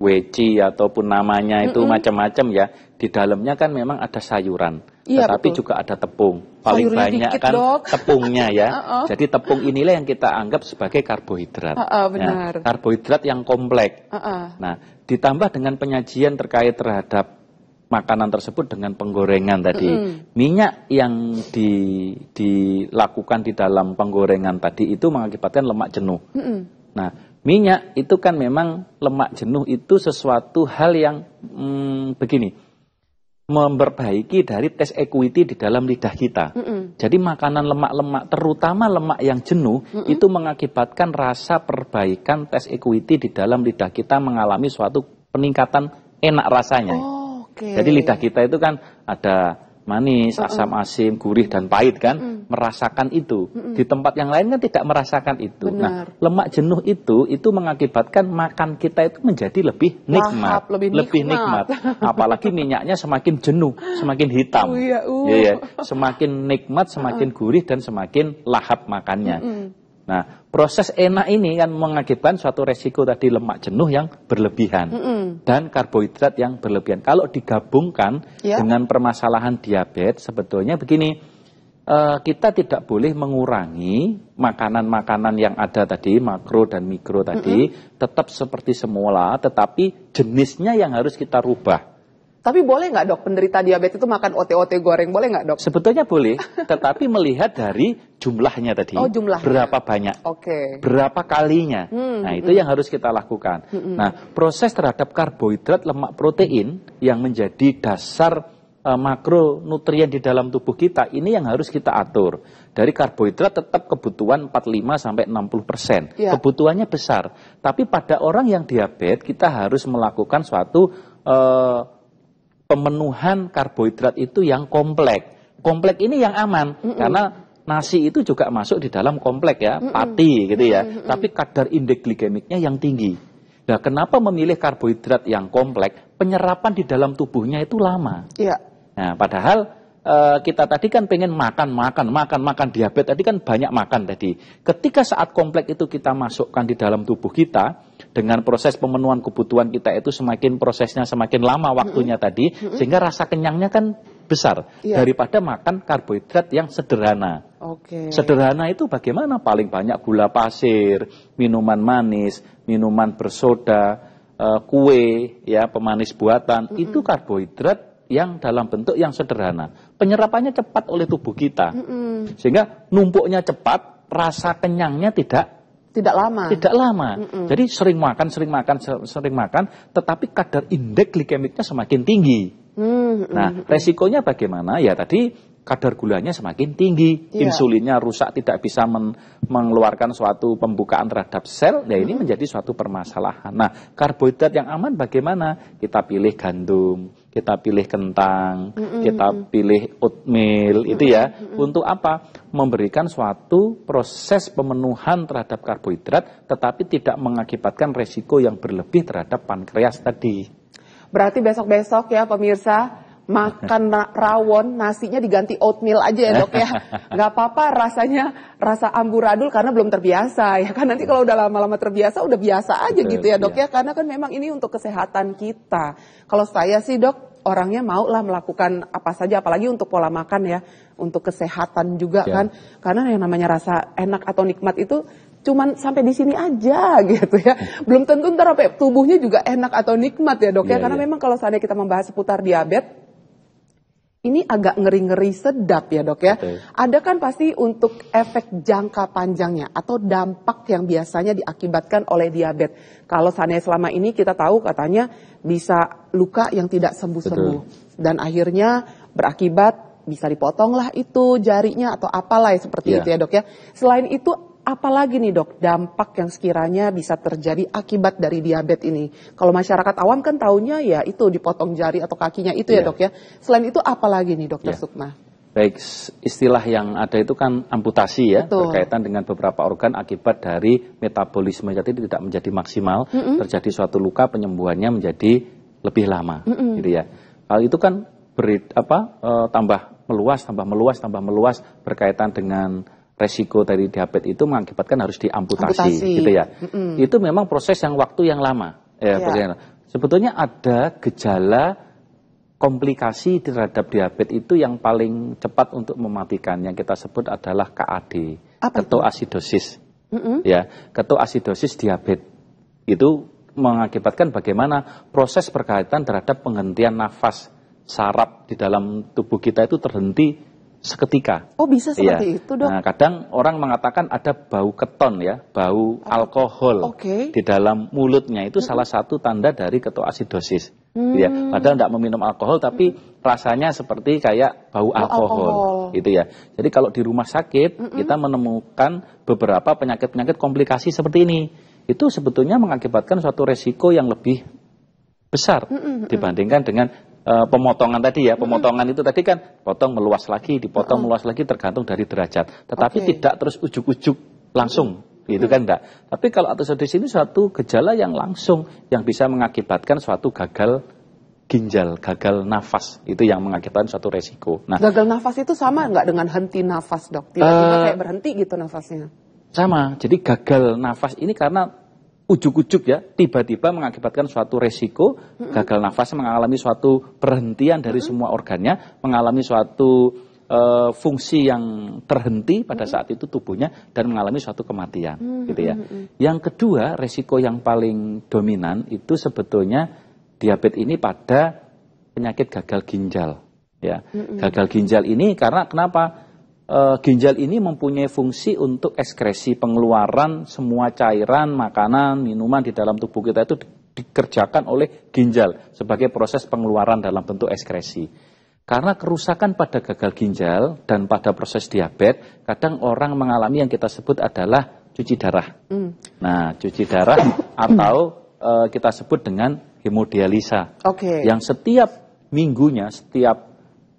S2: WC ataupun namanya itu mm -mm. macam-macam ya, di dalamnya kan memang ada sayuran, iya, tetapi betul. juga ada tepung. Paling Sayurnya banyak kan dok. tepungnya ya. <laughs> uh -uh. Jadi tepung inilah yang kita anggap sebagai karbohidrat. Uh
S1: -uh, benar. Ya,
S2: karbohidrat yang kompleks. Uh -uh. Nah, ditambah dengan penyajian terkait terhadap makanan tersebut dengan penggorengan tadi. Mm -hmm. Minyak yang di, dilakukan di dalam penggorengan tadi itu mengakibatkan lemak jenuh. Mm -hmm. Nah, minyak itu kan memang lemak jenuh itu sesuatu hal yang mm, begini memperbaiki dari tes equity di dalam lidah kita. Mm -mm. Jadi makanan lemak-lemak, terutama lemak yang jenuh, mm -mm. itu mengakibatkan rasa perbaikan tes equity di dalam lidah kita mengalami suatu peningkatan enak rasanya. Oh.
S3: Okay. Jadi lidah
S2: kita itu kan ada manis, uh -uh. asam asin, gurih dan pahit kan, uh merasakan itu. Uh -uh. Di tempat yang lain kan tidak merasakan itu. Nah, Benar. Nah, lemak jenuh itu itu mengakibatkan makan kita itu menjadi lebih nikmat, Lahap, lebih, lebih nikmat. nikmat. <laughs> Apalagi minyaknya semakin jenuh, semakin hitam. Oh iya, uh, iya, uh. Yeah, yeah. Semakin nikmat, semakin gurih dan semakin lahap makannya. Uh -uh Nah, proses enak ini kan mengakibatkan suatu resiko tadi lemak jenuh yang berlebihan mm -hmm. dan karbohidrat yang berlebihan. Kalau digabungkan yeah. dengan permasalahan diabetes, sebetulnya begini, uh, kita tidak boleh mengurangi makanan-makanan yang ada tadi, makro dan mikro tadi, mm -hmm. tetap seperti semula, tetapi jenisnya yang harus kita rubah.
S1: Tapi boleh nggak dok penderita diabetes itu makan OT-OT goreng boleh nggak dok?
S2: Sebetulnya boleh, <laughs> tetapi melihat dari jumlahnya tadi. Oh jumlah. Berapa banyak? Oke. Okay. Berapa kalinya? Hmm, nah hmm, itu hmm. yang harus kita lakukan. Hmm, hmm, nah proses terhadap karbohidrat, lemak, protein yang menjadi dasar uh, makronutrien di dalam tubuh kita ini yang harus kita atur. Dari karbohidrat tetap kebutuhan 45 sampai 60 persen. Ya. Kebutuhannya besar, tapi pada orang yang diabetes kita harus melakukan suatu uh, pemenuhan karbohidrat itu yang kompleks. Kompleks ini yang aman mm -mm. karena nasi itu juga masuk di dalam kompleks ya, mm -mm. pati gitu ya. Mm -mm. Tapi kadar indeks glikemiknya yang tinggi. Nah, kenapa memilih karbohidrat yang kompleks? Penyerapan di dalam tubuhnya itu lama. Iya. Nah, padahal eh, kita tadi kan pengen makan, makan, makan, makan diabetes tadi kan banyak makan tadi. Ketika saat kompleks itu kita masukkan di dalam tubuh kita, dengan proses pemenuhan kebutuhan kita itu semakin prosesnya semakin lama waktunya mm -hmm. tadi mm -hmm. sehingga rasa kenyangnya kan besar yeah. daripada makan karbohidrat yang sederhana. Okay. Sederhana itu bagaimana paling banyak gula pasir, minuman manis, minuman bersoda, eh, kue, ya pemanis buatan mm -hmm. itu karbohidrat yang dalam bentuk yang sederhana. Penyerapannya cepat oleh tubuh kita. Mm -hmm. Sehingga numpuknya cepat, rasa kenyangnya tidak
S1: tidak lama. Tidak
S2: lama. Mm -mm. Jadi sering makan, sering makan, sering makan, tetapi kadar indeks glikemiknya semakin tinggi.
S3: Mm -mm. Nah,
S2: resikonya bagaimana? Ya tadi kadar gulanya semakin tinggi, yeah. insulinnya rusak, tidak bisa men mengeluarkan suatu pembukaan terhadap sel, ya ini mm -hmm. menjadi suatu permasalahan. Nah, karbohidrat yang aman bagaimana? Kita pilih gandum, kita pilih kentang, mm-hmm. kita pilih oatmeal mm-hmm. itu ya. Mm-hmm. Untuk apa? Memberikan suatu proses pemenuhan terhadap karbohidrat tetapi tidak mengakibatkan resiko yang berlebih terhadap pankreas tadi.
S1: Berarti besok-besok ya pemirsa makan rawon nasinya diganti oatmeal aja ya dok ya <laughs> nggak apa-apa rasanya rasa amburadul karena belum terbiasa ya kan nanti kalau udah lama-lama terbiasa udah biasa aja Betul, gitu ya dok ya. iya. ya karena kan memang ini untuk kesehatan kita kalau saya sih dok orangnya mau lah melakukan apa saja apalagi untuk pola makan ya untuk kesehatan juga ya. kan karena yang namanya rasa enak atau nikmat itu cuman sampai di sini aja <laughs> gitu ya. Belum tentu ntar sampai tubuhnya juga enak atau nikmat ya dok ya. ya Karena ya. memang kalau seandainya kita membahas seputar diabetes, ini agak ngeri-ngeri sedap ya dok ya. Okay. Ada kan pasti untuk efek jangka panjangnya atau dampak yang biasanya diakibatkan oleh diabetes. Kalau sana selama ini kita tahu katanya bisa luka yang tidak sembuh-sembuh. Dan akhirnya berakibat bisa dipotong lah itu jarinya atau apalah ya, seperti yeah. itu ya dok ya. Selain itu apalagi nih dok dampak yang sekiranya bisa terjadi akibat dari diabetes ini? Kalau masyarakat awam kan taunya ya itu dipotong jari atau kakinya itu ya, ya dok ya. Selain itu apalagi nih dokter ya. Sukma?
S2: Baik, istilah yang ada itu kan amputasi ya, Betul. berkaitan dengan beberapa organ akibat dari metabolisme jadi tidak menjadi maksimal, mm -hmm. terjadi suatu luka penyembuhannya menjadi lebih lama, mm -hmm. gitu ya. Hal itu kan beri, apa e, tambah meluas, tambah meluas, tambah meluas berkaitan dengan resiko dari diabetes itu mengakibatkan harus diamputasi, Amputasi. gitu ya. Mm Itu memang proses yang waktu yang lama. Ya, yeah. Iya. Sebetulnya ada gejala komplikasi terhadap diabetes itu yang paling cepat untuk mematikan yang kita sebut adalah KAD, Apa asidosis. Mm -hmm. Ya, ketoasidosis diabetes itu mengakibatkan bagaimana proses berkaitan terhadap penghentian nafas saraf di dalam tubuh kita itu terhenti seketika.
S1: Oh bisa iya. seperti ya. itu dok. Nah
S2: kadang orang mengatakan ada bau keton ya, bau oh. alkohol okay. di dalam mulutnya itu -hmm. salah satu tanda dari ketoasidosis. Hmm. Ya, padahal tidak meminum alkohol tapi hmm. rasanya seperti kayak bau, alkohol, alkohol, gitu ya. Jadi kalau di rumah sakit hmm. kita menemukan beberapa penyakit-penyakit komplikasi seperti ini. Itu sebetulnya mengakibatkan suatu resiko yang lebih besar dibandingkan dengan Eh, pemotongan tadi ya, pemotongan hmm. itu tadi kan potong meluas lagi, dipotong hmm. meluas lagi tergantung dari derajat. Tetapi okay. tidak terus ujuk-ujuk langsung gitu kan enggak. Tapi kalau atososis ini suatu gejala yang langsung yang bisa mengakibatkan suatu gagal ginjal, gagal nafas itu yang mengakibatkan suatu resiko. Nah, gagal
S1: nafas itu sama enggak dengan henti nafas, Dok? Tiba-tiba uh, kayak berhenti gitu nafasnya.
S2: Sama. Jadi gagal nafas ini karena ujuk-ujuk ya tiba-tiba mengakibatkan suatu resiko gagal nafas mengalami suatu perhentian dari semua organnya mengalami suatu uh, fungsi yang terhenti pada saat itu tubuhnya dan mengalami suatu kematian gitu ya yang kedua resiko yang paling dominan itu sebetulnya diabetes ini pada penyakit gagal ginjal ya gagal ginjal ini karena kenapa e, ginjal ini mempunyai fungsi untuk ekskresi pengeluaran semua cairan, makanan, minuman di dalam tubuh kita itu dikerjakan oleh ginjal sebagai proses pengeluaran dalam bentuk ekskresi. Karena kerusakan pada gagal ginjal dan pada proses diabetes, kadang orang mengalami yang kita sebut adalah cuci darah. Mm. Nah, cuci darah <coughs> atau e, kita sebut dengan hemodialisa. Okay. Yang setiap minggunya, setiap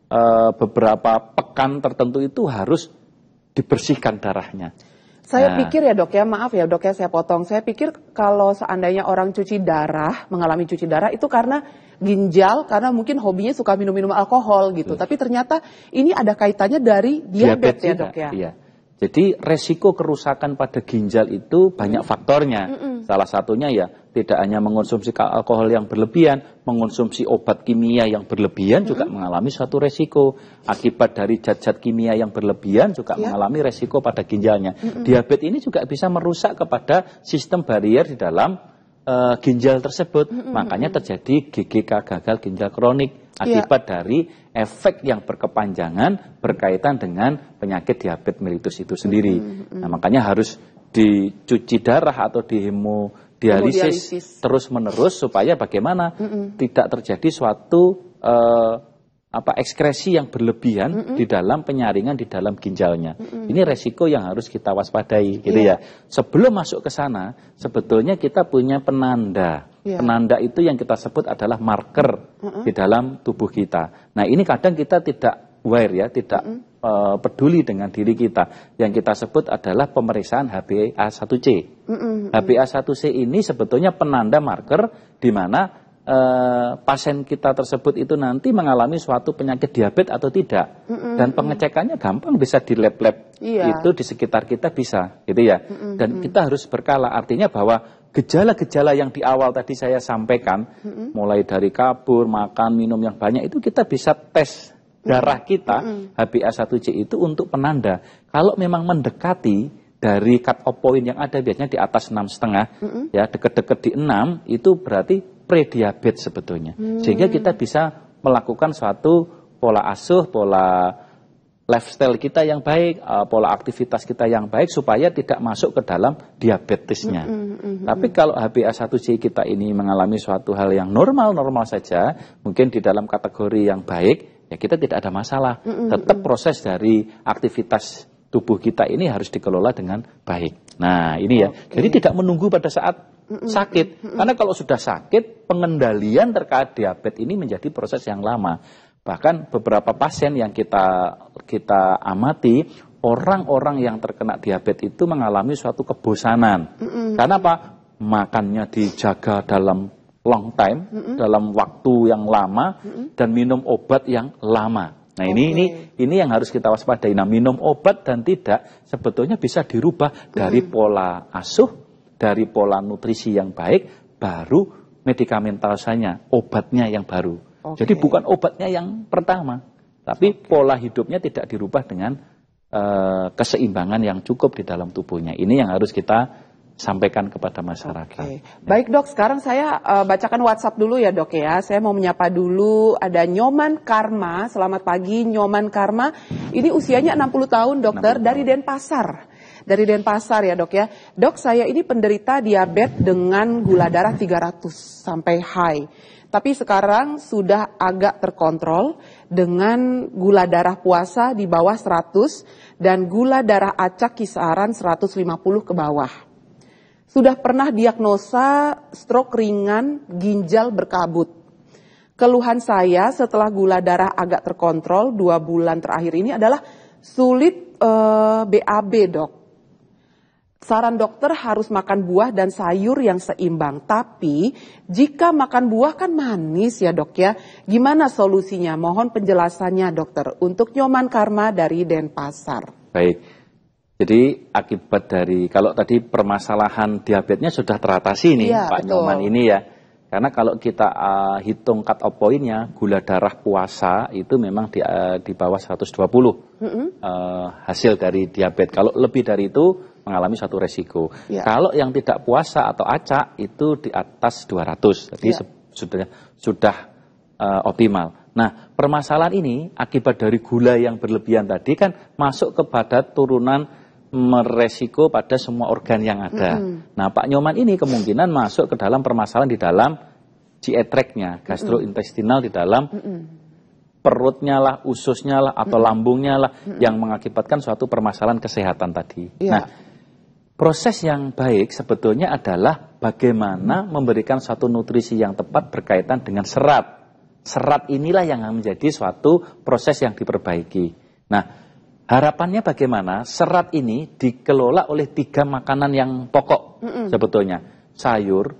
S2: e, beberapa pekan tertentu itu harus dibersihkan darahnya.
S1: Saya nah. pikir ya dok ya, maaf ya dok ya saya potong. Saya pikir kalau seandainya orang cuci darah, mengalami cuci darah itu karena ginjal, karena mungkin hobinya suka minum-minum alkohol gitu. Tapi ternyata ini ada kaitannya dari diabetes, diabetes ya dok ya. Iya.
S2: Jadi resiko kerusakan pada ginjal itu banyak faktornya. Mm -mm. Salah satunya ya tidak hanya mengonsumsi alkohol yang berlebihan, mengonsumsi obat kimia yang berlebihan mm -mm. juga mengalami suatu resiko. Akibat dari zat-zat kimia yang berlebihan juga yeah. mengalami resiko pada ginjalnya. Mm -mm. Diabetes ini juga bisa merusak kepada sistem barrier di dalam uh, ginjal tersebut. Mm -mm. Makanya terjadi GGK gagal ginjal kronik Iya. akibat ya. dari efek yang berkepanjangan berkaitan dengan penyakit diabetes mellitus itu sendiri. Hmm, hmm. hmm. Nah, makanya harus dicuci darah atau dihemodialisis dialisis, terus menerus supaya bagaimana mm hmm. tidak terjadi suatu uh, apa ekskresi yang berlebihan mm -mm. di dalam penyaringan di dalam ginjalnya. Mm -mm. Ini resiko yang harus kita waspadai gitu yeah. ya. Sebelum masuk ke sana, sebetulnya kita punya penanda Yeah. Penanda itu yang kita sebut adalah marker mm -hmm. di dalam tubuh kita. Nah ini kadang kita tidak aware ya, tidak mm -hmm. uh, peduli dengan diri kita. Yang kita sebut adalah pemeriksaan HbA1c. Mm -hmm. HbA1c ini sebetulnya penanda marker di mana Uh, pasien kita tersebut itu nanti mengalami suatu penyakit diabetes atau tidak mm -hmm. dan pengecekannya gampang bisa di lab-lab Yeah. itu di sekitar kita bisa gitu ya mm -hmm. dan kita harus berkala artinya bahwa gejala-gejala yang di awal tadi saya sampaikan,
S3: mm-hmm. mulai
S2: dari kabur, makan, minum yang banyak itu kita bisa tes darah kita mm-hmm. HbA1c itu untuk penanda. Kalau memang mendekati dari cut off point yang ada biasanya di atas enam setengah, mm-hmm. ya deket-deket di 6 itu berarti prediabetes sebetulnya. Mm-hmm. Sehingga kita bisa melakukan suatu pola asuh, pola lifestyle kita yang baik, uh, pola aktivitas kita yang baik supaya tidak masuk ke dalam diabetesnya. Mm -hmm, Tapi kalau HbA1c kita ini mengalami suatu hal yang normal-normal saja, mungkin di dalam kategori yang baik, ya kita tidak ada masalah. Mm -hmm, Tetap proses dari aktivitas tubuh kita ini harus dikelola dengan baik. Nah, ini ya. Okay. Jadi tidak menunggu pada saat
S3: sakit.
S2: Karena kalau sudah sakit, pengendalian terkait diabetes ini menjadi proses yang lama. Bahkan beberapa pasien yang kita kita amati, orang-orang yang terkena diabetes itu mengalami suatu kebosanan. Mm hmm Karena apa? Makannya dijaga dalam long time, mm hmm dalam waktu yang lama mm hmm dan minum obat yang lama. Nah, okay. ini ini ini yang harus kita waspadai. Nah, minum obat dan tidak sebetulnya bisa dirubah mm hmm dari pola asuh, dari pola nutrisi yang baik, baru medikamentasinya, obatnya yang baru. Okay. Jadi bukan obatnya yang pertama, tapi okay. pola hidupnya tidak dirubah dengan uh, keseimbangan yang cukup di dalam tubuhnya. Ini yang harus kita sampaikan kepada masyarakat. Okay. Ya.
S1: Baik dok, sekarang saya uh, bacakan WhatsApp dulu ya dok ya. Saya mau menyapa dulu ada Nyoman Karma. Selamat pagi Nyoman Karma. Ini usianya 60 tahun dokter 60 tahun. dari Denpasar. Dari Denpasar ya dok ya. Dok saya ini penderita diabetes dengan gula darah 300 sampai high. Tapi sekarang sudah agak terkontrol dengan gula darah puasa di bawah 100 dan gula darah acak kisaran 150 ke bawah. Sudah pernah diagnosa stroke ringan ginjal berkabut. Keluhan saya setelah gula darah agak terkontrol dua bulan terakhir ini adalah sulit uh, eh, BAB dok Saran dokter harus makan buah dan sayur yang seimbang. Tapi jika makan buah kan manis ya dok ya. Gimana solusinya? Mohon penjelasannya dokter. Untuk Nyoman Karma dari Denpasar.
S2: Baik. Jadi akibat dari kalau tadi permasalahan diabetesnya sudah teratasi nih ya, Pak betul. Nyoman ini ya. Karena kalau kita uh, hitung cut off pointnya gula darah puasa itu memang di, uh, di bawah 120 mm -hmm. uh, hasil dari diabetes. Kalau lebih dari itu mengalami suatu resiko. Ya. Kalau yang tidak puasa atau acak itu di atas 200. Jadi ya. sudah sudah uh, optimal. Nah, permasalahan ini akibat dari gula yang berlebihan tadi kan masuk kepada turunan meresiko pada semua organ yang ada. Mm -hmm. Nah, Pak Nyoman ini kemungkinan masuk ke dalam permasalahan di dalam GI tract gastrointestinal di dalam mm -hmm. perutnya lah, ususnya lah, atau lambungnya lah, yang mengakibatkan suatu permasalahan kesehatan tadi. Yeah. Nah, Proses yang baik sebetulnya adalah bagaimana memberikan suatu nutrisi yang tepat berkaitan dengan serat. Serat inilah yang menjadi suatu proses yang diperbaiki. Nah, harapannya bagaimana serat ini dikelola oleh tiga makanan yang pokok mm -mm. sebetulnya. Sayur,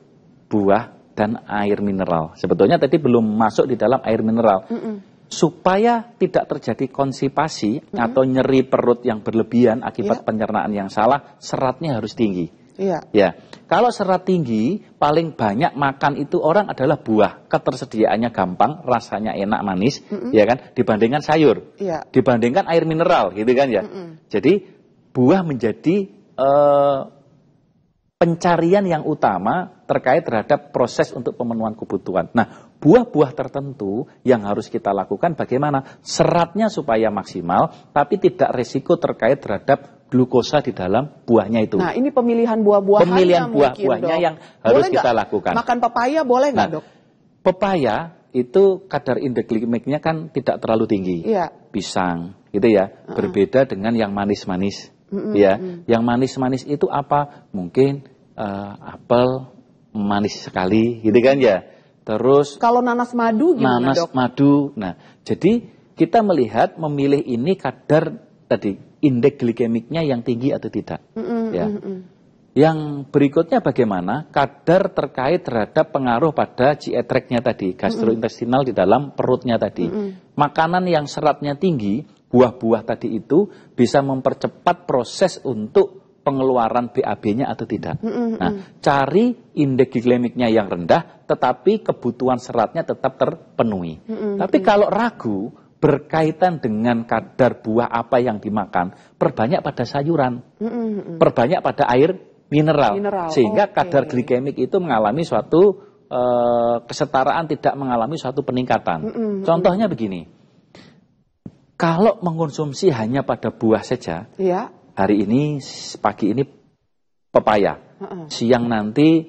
S2: buah, dan air mineral. Sebetulnya tadi belum masuk di dalam air mineral. Mm -mm supaya tidak terjadi konsipasi -hmm. atau nyeri perut yang berlebihan akibat yeah. pencernaan yang salah, seratnya harus tinggi. Iya. Yeah. Ya. Kalau serat tinggi, paling banyak makan itu orang adalah buah. Ketersediaannya gampang, rasanya enak manis, mm -hmm. ya kan? Dibandingkan sayur. Yeah. Dibandingkan air mineral gitu kan ya. Mm -hmm. Jadi buah menjadi uh, pencarian yang utama terkait terhadap proses untuk pemenuhan kebutuhan. Nah, buah-buah tertentu yang harus kita lakukan bagaimana seratnya supaya maksimal tapi tidak resiko terkait terhadap glukosa di dalam buahnya itu. Nah
S1: ini pemilihan buah buahnya pemilihan buah-buahnya yang harus boleh kita gak lakukan. Makan pepaya boleh nggak nah, dok?
S2: Pepaya itu kadar indeks glikemiknya kan tidak terlalu tinggi. Iya. Pisang gitu ya uh -uh. berbeda dengan yang manis-manis. Mm -mm, ya, yang manis-manis itu apa? Mungkin uh, apel manis sekali, gitu kan ya Terus
S1: kalau nanas madu gimana nanas
S2: madu. Nah, jadi kita melihat memilih ini kadar tadi indeks glikemiknya yang tinggi atau tidak.
S3: Mm -mm, ya. Mm -mm.
S2: Yang berikutnya bagaimana kadar terkait terhadap pengaruh pada GI tract tadi, gastrointestinal mm -mm. di dalam perutnya tadi. Mm -mm. Makanan yang seratnya tinggi, buah-buah tadi itu bisa mempercepat proses untuk pengeluaran BAB-nya atau tidak. Mm -hmm. Nah, cari indeks glikemiknya yang rendah, tetapi kebutuhan seratnya tetap terpenuhi. Mm -hmm. Tapi kalau ragu berkaitan dengan kadar buah apa yang dimakan, perbanyak pada sayuran, mm -hmm. perbanyak pada air mineral, mineral. sehingga okay. kadar glikemik itu mengalami suatu uh, kesetaraan, tidak mengalami suatu peningkatan. Mm -hmm. Contohnya begini, kalau mengonsumsi hanya pada buah saja, ya hari ini pagi ini pepaya, uh-uh. siang nanti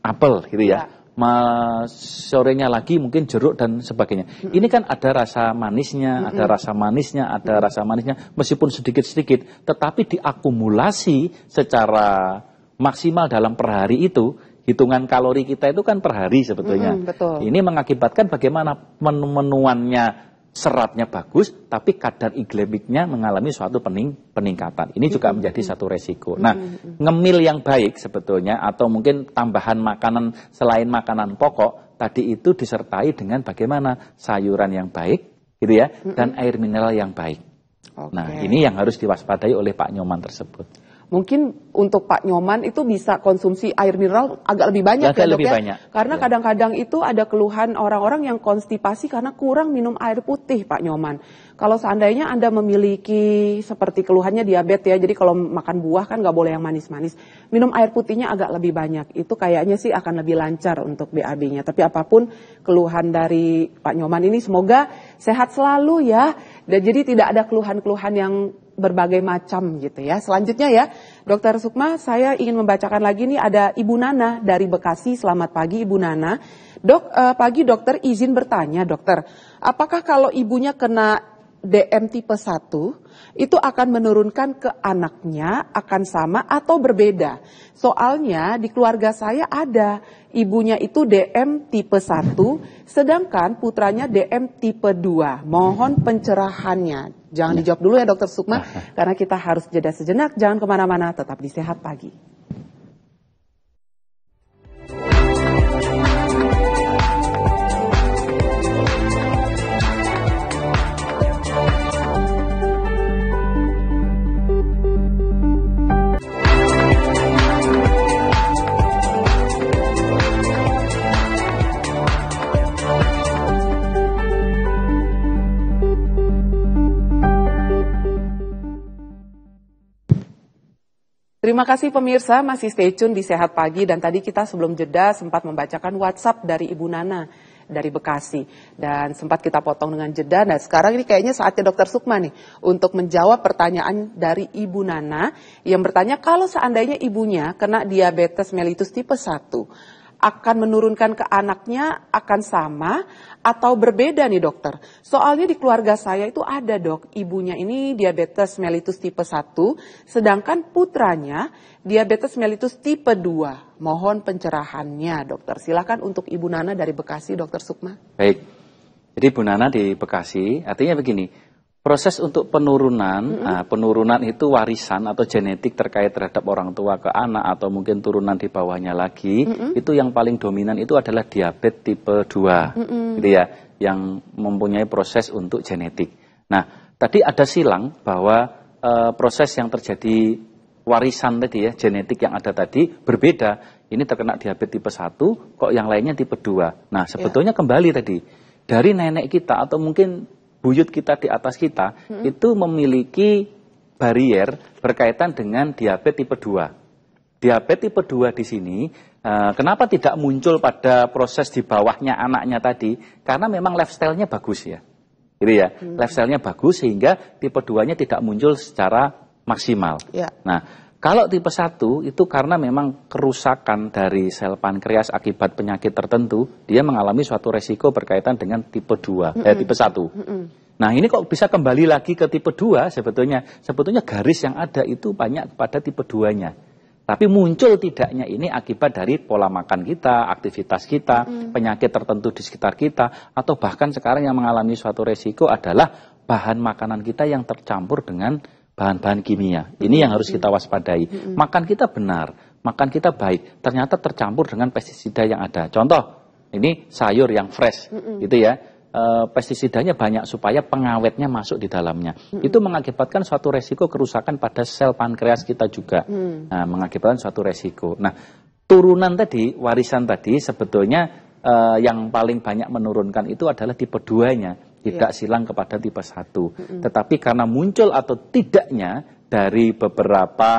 S2: apel gitu ya. ya. Mas sorenya lagi mungkin jeruk dan sebagainya. Mm-hmm. Ini kan ada rasa manisnya, mm-hmm. ada rasa manisnya, ada mm-hmm. rasa manisnya meskipun sedikit-sedikit, tetapi diakumulasi secara maksimal dalam per hari itu hitungan kalori kita itu kan per hari sebetulnya. Mm-hmm, betul. Ini mengakibatkan bagaimana menu menuannya seratnya bagus, tapi kadar iglemiknya mengalami suatu pening, peningkatan. Ini juga menjadi satu resiko. Nah, ngemil yang baik sebetulnya atau mungkin tambahan makanan selain makanan pokok tadi itu disertai dengan bagaimana sayuran yang baik, gitu ya, dan air mineral yang baik. Okay. Nah, ini yang harus diwaspadai oleh Pak Nyoman tersebut
S1: mungkin untuk Pak Nyoman itu bisa konsumsi air mineral agak lebih banyak agak ya lebih ya. banyak. Karena iya. kadang-kadang itu ada keluhan orang-orang yang konstipasi karena kurang minum air putih Pak Nyoman. Kalau seandainya Anda memiliki seperti keluhannya diabetes ya, jadi kalau makan buah kan nggak boleh yang manis-manis. Minum air putihnya agak lebih banyak. Itu kayaknya sih akan lebih lancar untuk BAB-nya. Tapi apapun keluhan dari Pak Nyoman ini semoga sehat selalu ya. Dan jadi tidak ada keluhan-keluhan yang berbagai macam gitu ya. Selanjutnya ya, Dokter Sukma, saya ingin membacakan lagi nih ada Ibu Nana dari Bekasi. Selamat pagi Ibu Nana. Dok, eh, pagi dokter izin bertanya dokter, apakah kalau ibunya kena DM tipe 1 itu akan menurunkan ke anaknya akan sama atau berbeda. Soalnya di keluarga saya ada ibunya itu DM tipe 1 sedangkan putranya DM tipe 2. Mohon pencerahannya. Jangan dijawab dulu ya dokter Sukma <laughs> karena kita harus jeda sejenak. Jangan kemana-mana tetap di sehat pagi. Terima kasih pemirsa masih stay tune di Sehat Pagi dan tadi kita sebelum jeda sempat membacakan WhatsApp dari Ibu Nana dari Bekasi dan sempat kita potong dengan jeda. Nah sekarang ini kayaknya saatnya Dokter Sukma nih untuk menjawab pertanyaan dari Ibu Nana yang bertanya kalau seandainya ibunya kena diabetes mellitus tipe 1 akan menurunkan ke anaknya akan sama atau berbeda nih dokter? Soalnya di keluarga saya itu ada dok, ibunya ini diabetes mellitus tipe 1, sedangkan putranya diabetes mellitus tipe 2. Mohon pencerahannya dokter. silahkan untuk Ibu Nana dari Bekasi, dokter Sukma.
S2: Baik, jadi Ibu Nana di Bekasi, artinya begini, Proses untuk penurunan, mm -hmm. penurunan itu warisan atau genetik terkait terhadap orang tua ke anak atau mungkin turunan di bawahnya lagi, mm -hmm. itu yang paling dominan itu adalah diabetes tipe 2, mm -hmm. gitu ya, yang mempunyai proses untuk genetik. Nah, tadi ada silang bahwa e, proses yang terjadi warisan tadi ya, genetik yang ada tadi berbeda. Ini terkena diabetes tipe 1, kok yang lainnya tipe 2. Nah, iya. sebetulnya yeah. kembali tadi dari nenek kita atau mungkin buyut kita di atas kita hmm. itu memiliki barrier berkaitan dengan diabetes tipe 2. Diabetes tipe 2 di sini uh, kenapa tidak muncul pada proses di bawahnya anaknya tadi? Karena memang lifestyle-nya bagus ya. Gitu ya. Hmm. Lifestyle-nya bagus sehingga tipe 2-nya tidak muncul secara maksimal. Yeah. Nah, kalau tipe 1 itu karena memang kerusakan dari sel pankreas akibat penyakit tertentu, dia mengalami suatu resiko berkaitan dengan tipe 2, mm -mm. eh tipe 1. Mm -mm. Nah, ini kok bisa kembali lagi ke tipe 2 sebetulnya. Sebetulnya garis yang ada itu banyak pada tipe 2-nya. Tapi muncul tidaknya ini akibat dari pola makan kita, aktivitas kita, mm. penyakit tertentu di sekitar kita, atau bahkan sekarang yang mengalami suatu resiko adalah bahan makanan kita yang tercampur dengan bahan-bahan kimia. Ini yang harus kita waspadai. Makan kita benar, makan kita baik, ternyata tercampur dengan pestisida yang ada. Contoh, ini sayur yang fresh, gitu ya. E, pestisidanya banyak supaya pengawetnya masuk di dalamnya. Itu mengakibatkan suatu resiko kerusakan pada sel pankreas kita juga. Mm. Nah, mengakibatkan suatu resiko. Nah, turunan tadi, warisan tadi sebetulnya e, yang paling banyak menurunkan itu adalah tipe duanya tidak yeah. silang kepada tipe satu. Mm -hmm. Tetapi karena muncul atau tidaknya dari beberapa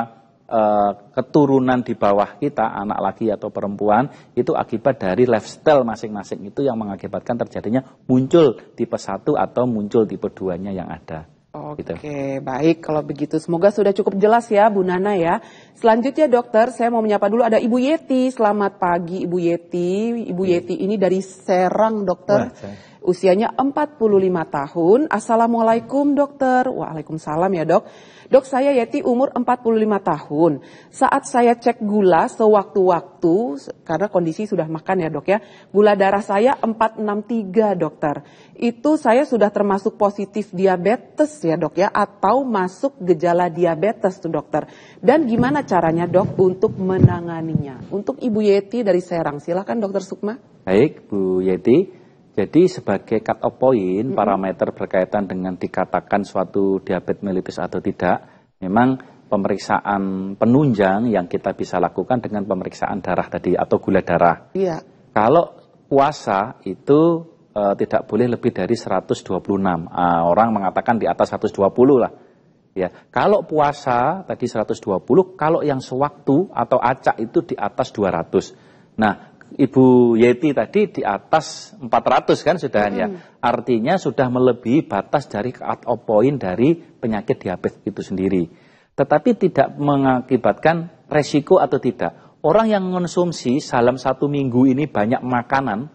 S2: uh, keturunan di bawah kita, anak laki atau perempuan, itu akibat dari lifestyle masing-masing itu yang mengakibatkan terjadinya muncul tipe satu atau muncul tipe duanya yang ada. Gitu. Oke,
S1: gitu. baik kalau begitu. Semoga sudah cukup jelas ya Bu Nana ya. Selanjutnya dokter, saya mau menyapa dulu ada Ibu Yeti. Selamat pagi Ibu Yeti. Ibu iya. Yeti ini dari Serang dokter. Wah, usianya 45 tahun. Assalamualaikum dokter. Waalaikumsalam ya dok. Dok saya Yeti umur 45 tahun. Saat saya cek gula sewaktu-waktu, karena kondisi sudah makan ya dok ya, gula darah saya 463 dokter. Itu saya sudah termasuk positif diabetes ya dok ya, atau masuk gejala diabetes tuh dokter. Dan gimana caranya dok untuk menanganinya? Untuk Ibu Yeti dari Serang, silahkan dokter Sukma.
S2: Baik Bu Yeti, jadi sebagai cut off point mm -hmm. parameter berkaitan dengan dikatakan suatu diabetes mellitus atau tidak, memang pemeriksaan penunjang yang kita bisa lakukan dengan pemeriksaan darah tadi atau gula darah. Iya. Kalau puasa itu e, tidak boleh lebih dari 126. E, ah, orang mengatakan di atas 120 lah. Ya, kalau puasa tadi 120, kalau yang sewaktu atau acak itu di atas 200. Nah, Ibu Yeti tadi di atas 400 kan sudah hmm. ya. Artinya sudah melebihi batas dari cut-off point dari penyakit diabetes itu sendiri. Tetapi tidak mengakibatkan resiko atau tidak. Orang yang mengonsumsi dalam satu minggu ini banyak makanan,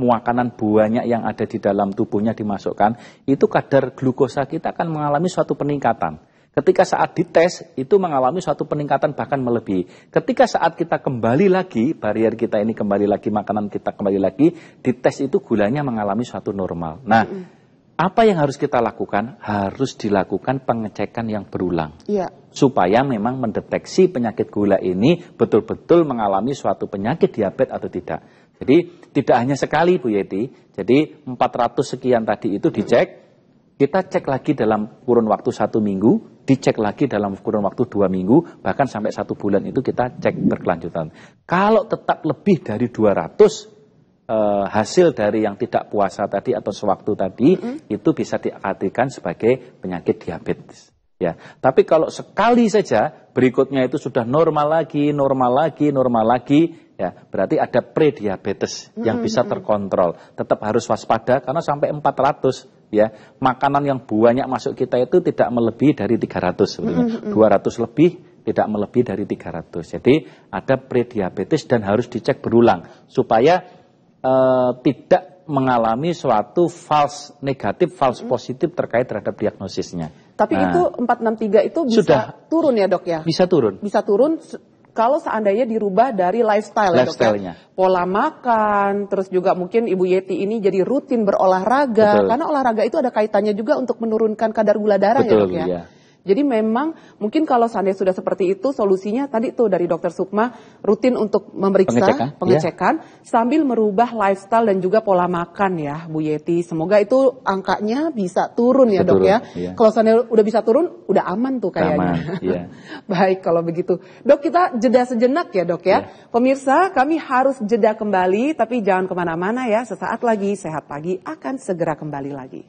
S2: makanan banyak yang ada di dalam tubuhnya dimasukkan, itu kadar glukosa kita akan mengalami suatu peningkatan Ketika saat dites itu mengalami suatu peningkatan bahkan melebihi. Ketika saat kita kembali lagi, barrier kita ini kembali lagi, makanan kita kembali lagi, dites itu gulanya mengalami suatu normal. Nah, mm -hmm. apa yang harus kita lakukan? Harus dilakukan pengecekan yang berulang. Yeah. Supaya memang mendeteksi penyakit gula ini betul-betul mengalami suatu penyakit diabetes atau tidak. Jadi tidak hanya sekali Bu Yeti. Jadi 400 sekian tadi itu dicek, kita cek lagi dalam kurun waktu satu minggu, dicek lagi dalam kurun waktu dua minggu bahkan sampai satu bulan itu kita cek berkelanjutan. Kalau tetap lebih dari 200 eh, hasil dari yang tidak puasa tadi atau sewaktu tadi mm -hmm. itu bisa diartikan sebagai penyakit diabetes. Ya, tapi kalau sekali saja berikutnya itu sudah normal lagi, normal lagi, normal lagi, ya berarti ada prediabetes mm -hmm. yang bisa terkontrol. Tetap harus waspada karena sampai 400 ya makanan yang banyak masuk kita itu tidak melebihi dari 300 sebetulnya mm -hmm. 200 lebih tidak melebihi dari 300 jadi ada prediabetes dan harus dicek berulang supaya e, tidak mengalami suatu false negatif false mm-hmm. positif terkait terhadap diagnosisnya tapi nah, itu
S1: 463 itu bisa sudah, turun ya dok ya
S2: bisa turun bisa
S1: turun kalau seandainya dirubah dari lifestyle ya dok ya. Pola makan, terus juga mungkin Ibu Yeti ini jadi rutin berolahraga. Betul. Karena olahraga itu ada kaitannya juga untuk menurunkan kadar gula darah ya, Betul, ya dok ya. ya. Jadi memang mungkin kalau seandainya sudah seperti itu solusinya tadi tuh dari dokter Sukma rutin untuk memeriksa pengecekan, ya. pengecekan ya. sambil merubah lifestyle dan juga pola makan ya Bu Yeti. Semoga itu angkanya bisa turun ya Dok turun, ya. ya. Kalau seandainya udah bisa turun udah aman tuh kayaknya. Aman, ya. <laughs> Baik kalau begitu. Dok kita jeda sejenak ya Dok ya. ya. Pemirsa kami harus jeda kembali tapi jangan kemana-mana ya. Sesaat lagi Sehat Pagi akan segera kembali lagi.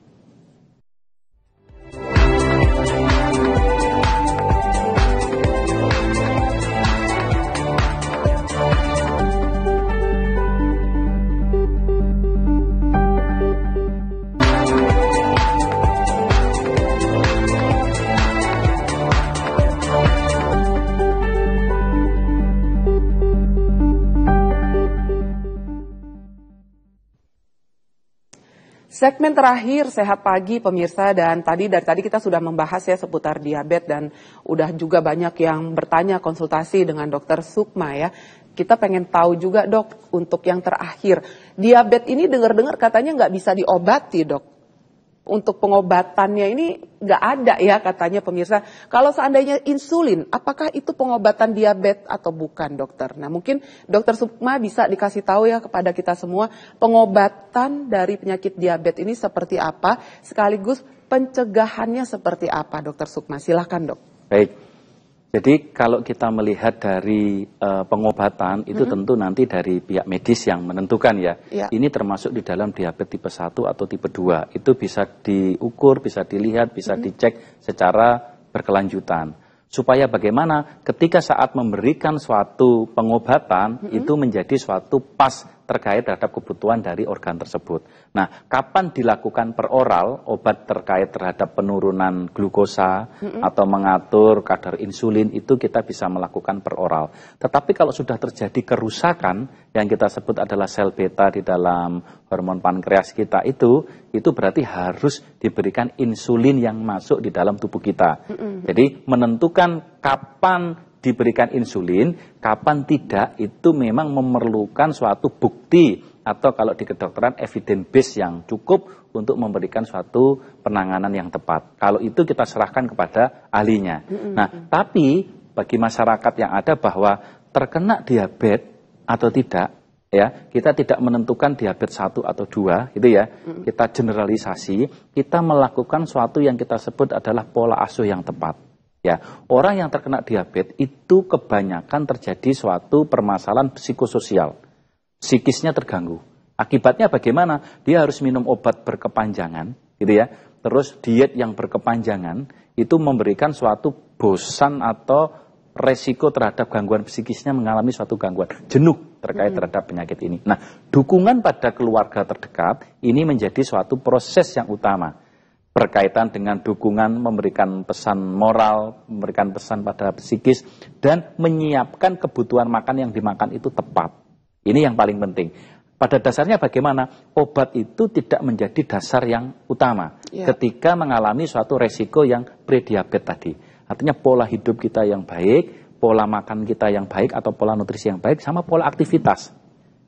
S1: Segmen terakhir sehat pagi pemirsa dan tadi dari tadi kita sudah membahas ya seputar diabetes dan udah juga banyak yang bertanya konsultasi dengan dokter Sukma ya. Kita pengen tahu juga dok untuk yang terakhir diabetes ini dengar-dengar katanya nggak bisa diobati dok untuk pengobatannya ini nggak ada ya katanya pemirsa. Kalau seandainya insulin, apakah itu pengobatan diabetes atau bukan dokter? Nah mungkin dokter Sukma bisa dikasih tahu ya kepada kita semua pengobatan dari penyakit diabetes ini seperti apa, sekaligus pencegahannya seperti apa dokter Sukma. Silahkan dok. Baik,
S2: jadi kalau kita melihat dari uh, pengobatan itu mm -hmm. tentu nanti dari pihak medis yang menentukan ya. Yeah. Ini termasuk di dalam diabetes tipe 1 atau tipe 2. Itu bisa diukur, bisa dilihat, bisa mm -hmm. dicek secara berkelanjutan. Supaya bagaimana ketika saat memberikan suatu pengobatan mm -hmm. itu menjadi suatu pas terkait terhadap kebutuhan dari organ tersebut. Nah, kapan dilakukan per oral obat terkait terhadap penurunan glukosa mm -hmm. atau mengatur kadar insulin itu kita bisa melakukan per oral. Tetapi kalau sudah terjadi kerusakan yang kita sebut adalah sel beta di dalam hormon pankreas kita itu, itu berarti harus diberikan insulin yang masuk di dalam tubuh kita. Mm -hmm. Jadi menentukan kapan diberikan insulin, kapan tidak itu memang memerlukan suatu bukti atau kalau di kedokteran evidence base yang cukup untuk memberikan suatu penanganan yang tepat. Kalau itu kita serahkan kepada ahlinya. Mm -hmm. Nah, tapi bagi masyarakat yang ada bahwa terkena diabetes atau tidak ya, kita tidak menentukan diabetes satu atau dua gitu ya. Mm -hmm. Kita generalisasi, kita melakukan suatu yang kita sebut adalah pola asuh yang tepat Ya, orang yang terkena diabetes itu kebanyakan terjadi suatu permasalahan psikososial. Psikisnya terganggu. Akibatnya bagaimana? Dia harus minum obat berkepanjangan, gitu ya. Terus diet yang berkepanjangan itu memberikan suatu bosan atau resiko terhadap gangguan psikisnya mengalami suatu gangguan jenuh terkait hmm. terhadap penyakit ini. Nah, dukungan pada keluarga terdekat ini menjadi suatu proses yang utama berkaitan dengan dukungan, memberikan pesan moral, memberikan pesan pada psikis, dan menyiapkan kebutuhan makan yang dimakan itu tepat. Ini yang paling penting. Pada dasarnya bagaimana obat itu tidak menjadi dasar yang utama ya. ketika mengalami suatu resiko yang prediabet tadi. Artinya pola hidup kita yang baik, pola makan kita yang baik atau pola nutrisi yang baik, sama pola aktivitas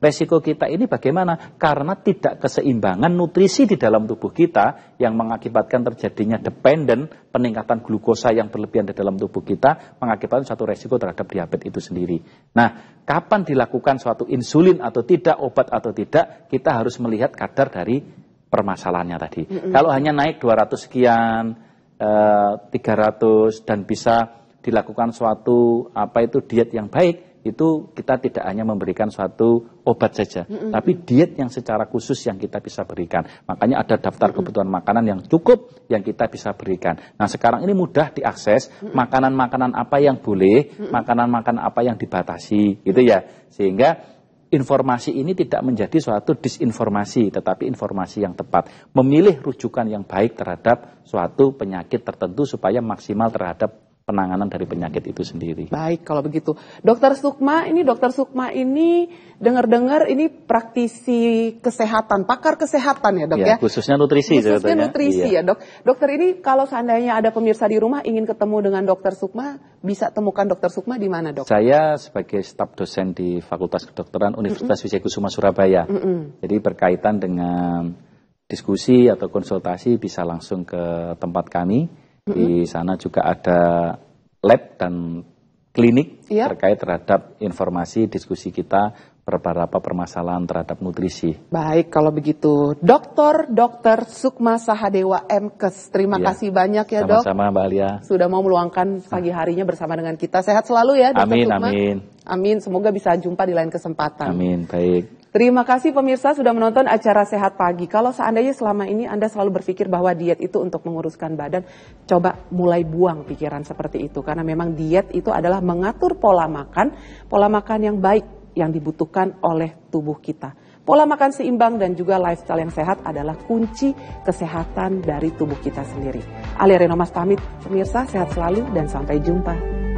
S2: Resiko kita ini bagaimana? Karena tidak keseimbangan nutrisi di dalam tubuh kita yang mengakibatkan terjadinya dependen peningkatan glukosa yang berlebihan di dalam tubuh kita mengakibatkan suatu resiko terhadap diabetes itu sendiri. Nah, kapan dilakukan suatu insulin atau tidak, obat atau tidak, kita harus melihat kadar dari permasalahannya tadi. Mm -hmm. Kalau hanya naik 200 sekian, eh, 300 dan bisa dilakukan suatu apa itu diet yang baik, itu kita tidak hanya memberikan suatu obat saja, mm -hmm. tapi diet yang secara khusus yang kita bisa berikan. Makanya ada daftar mm -hmm. kebutuhan makanan yang cukup yang kita bisa berikan. Nah, sekarang ini mudah diakses makanan-makanan mm -hmm. apa yang boleh, makanan-makanan apa yang dibatasi, gitu ya. Sehingga informasi ini tidak menjadi suatu disinformasi, tetapi informasi yang tepat. Memilih rujukan yang baik terhadap suatu penyakit tertentu supaya maksimal terhadap penanganan dari
S1: penyakit itu sendiri. Baik, kalau begitu. Dokter Sukma, ini dokter Sukma ini dengar-dengar ini praktisi kesehatan, pakar kesehatan ya dok ya? ya?
S2: Khususnya nutrisi. Khususnya sebetulnya. nutrisi iya. ya
S1: dok. Dokter ini kalau seandainya ada pemirsa di rumah ingin ketemu dengan dokter Sukma, bisa temukan dokter Sukma di mana dok?
S2: Saya sebagai staf dosen di Fakultas Kedokteran Universitas mm -mm. Wijaya Surabaya. Mm -mm. Jadi berkaitan dengan diskusi atau konsultasi bisa langsung ke tempat kami di sana juga ada lab dan klinik ya. terkait terhadap informasi diskusi kita beberapa permasalahan terhadap nutrisi.
S1: Baik, kalau begitu, Dokter Dokter Sukma Sahadewa Mkes, terima ya. kasih banyak ya Sama-sama, dok.
S2: Sama-sama Mbak Alia.
S1: Sudah mau meluangkan pagi ah. harinya bersama dengan kita. Sehat selalu ya, Dokter Sukma. Amin, amin. Amin, semoga bisa jumpa di lain kesempatan. Amin, baik. Terima kasih pemirsa sudah menonton acara Sehat Pagi. Kalau seandainya selama ini Anda selalu berpikir bahwa diet itu untuk menguruskan badan, coba mulai buang pikiran seperti itu. Karena memang diet itu adalah mengatur pola makan, pola makan yang baik yang dibutuhkan oleh tubuh kita. Pola makan seimbang dan juga lifestyle yang sehat adalah kunci kesehatan dari tubuh kita sendiri. Ali Renomas pamit, pemirsa sehat selalu dan sampai jumpa.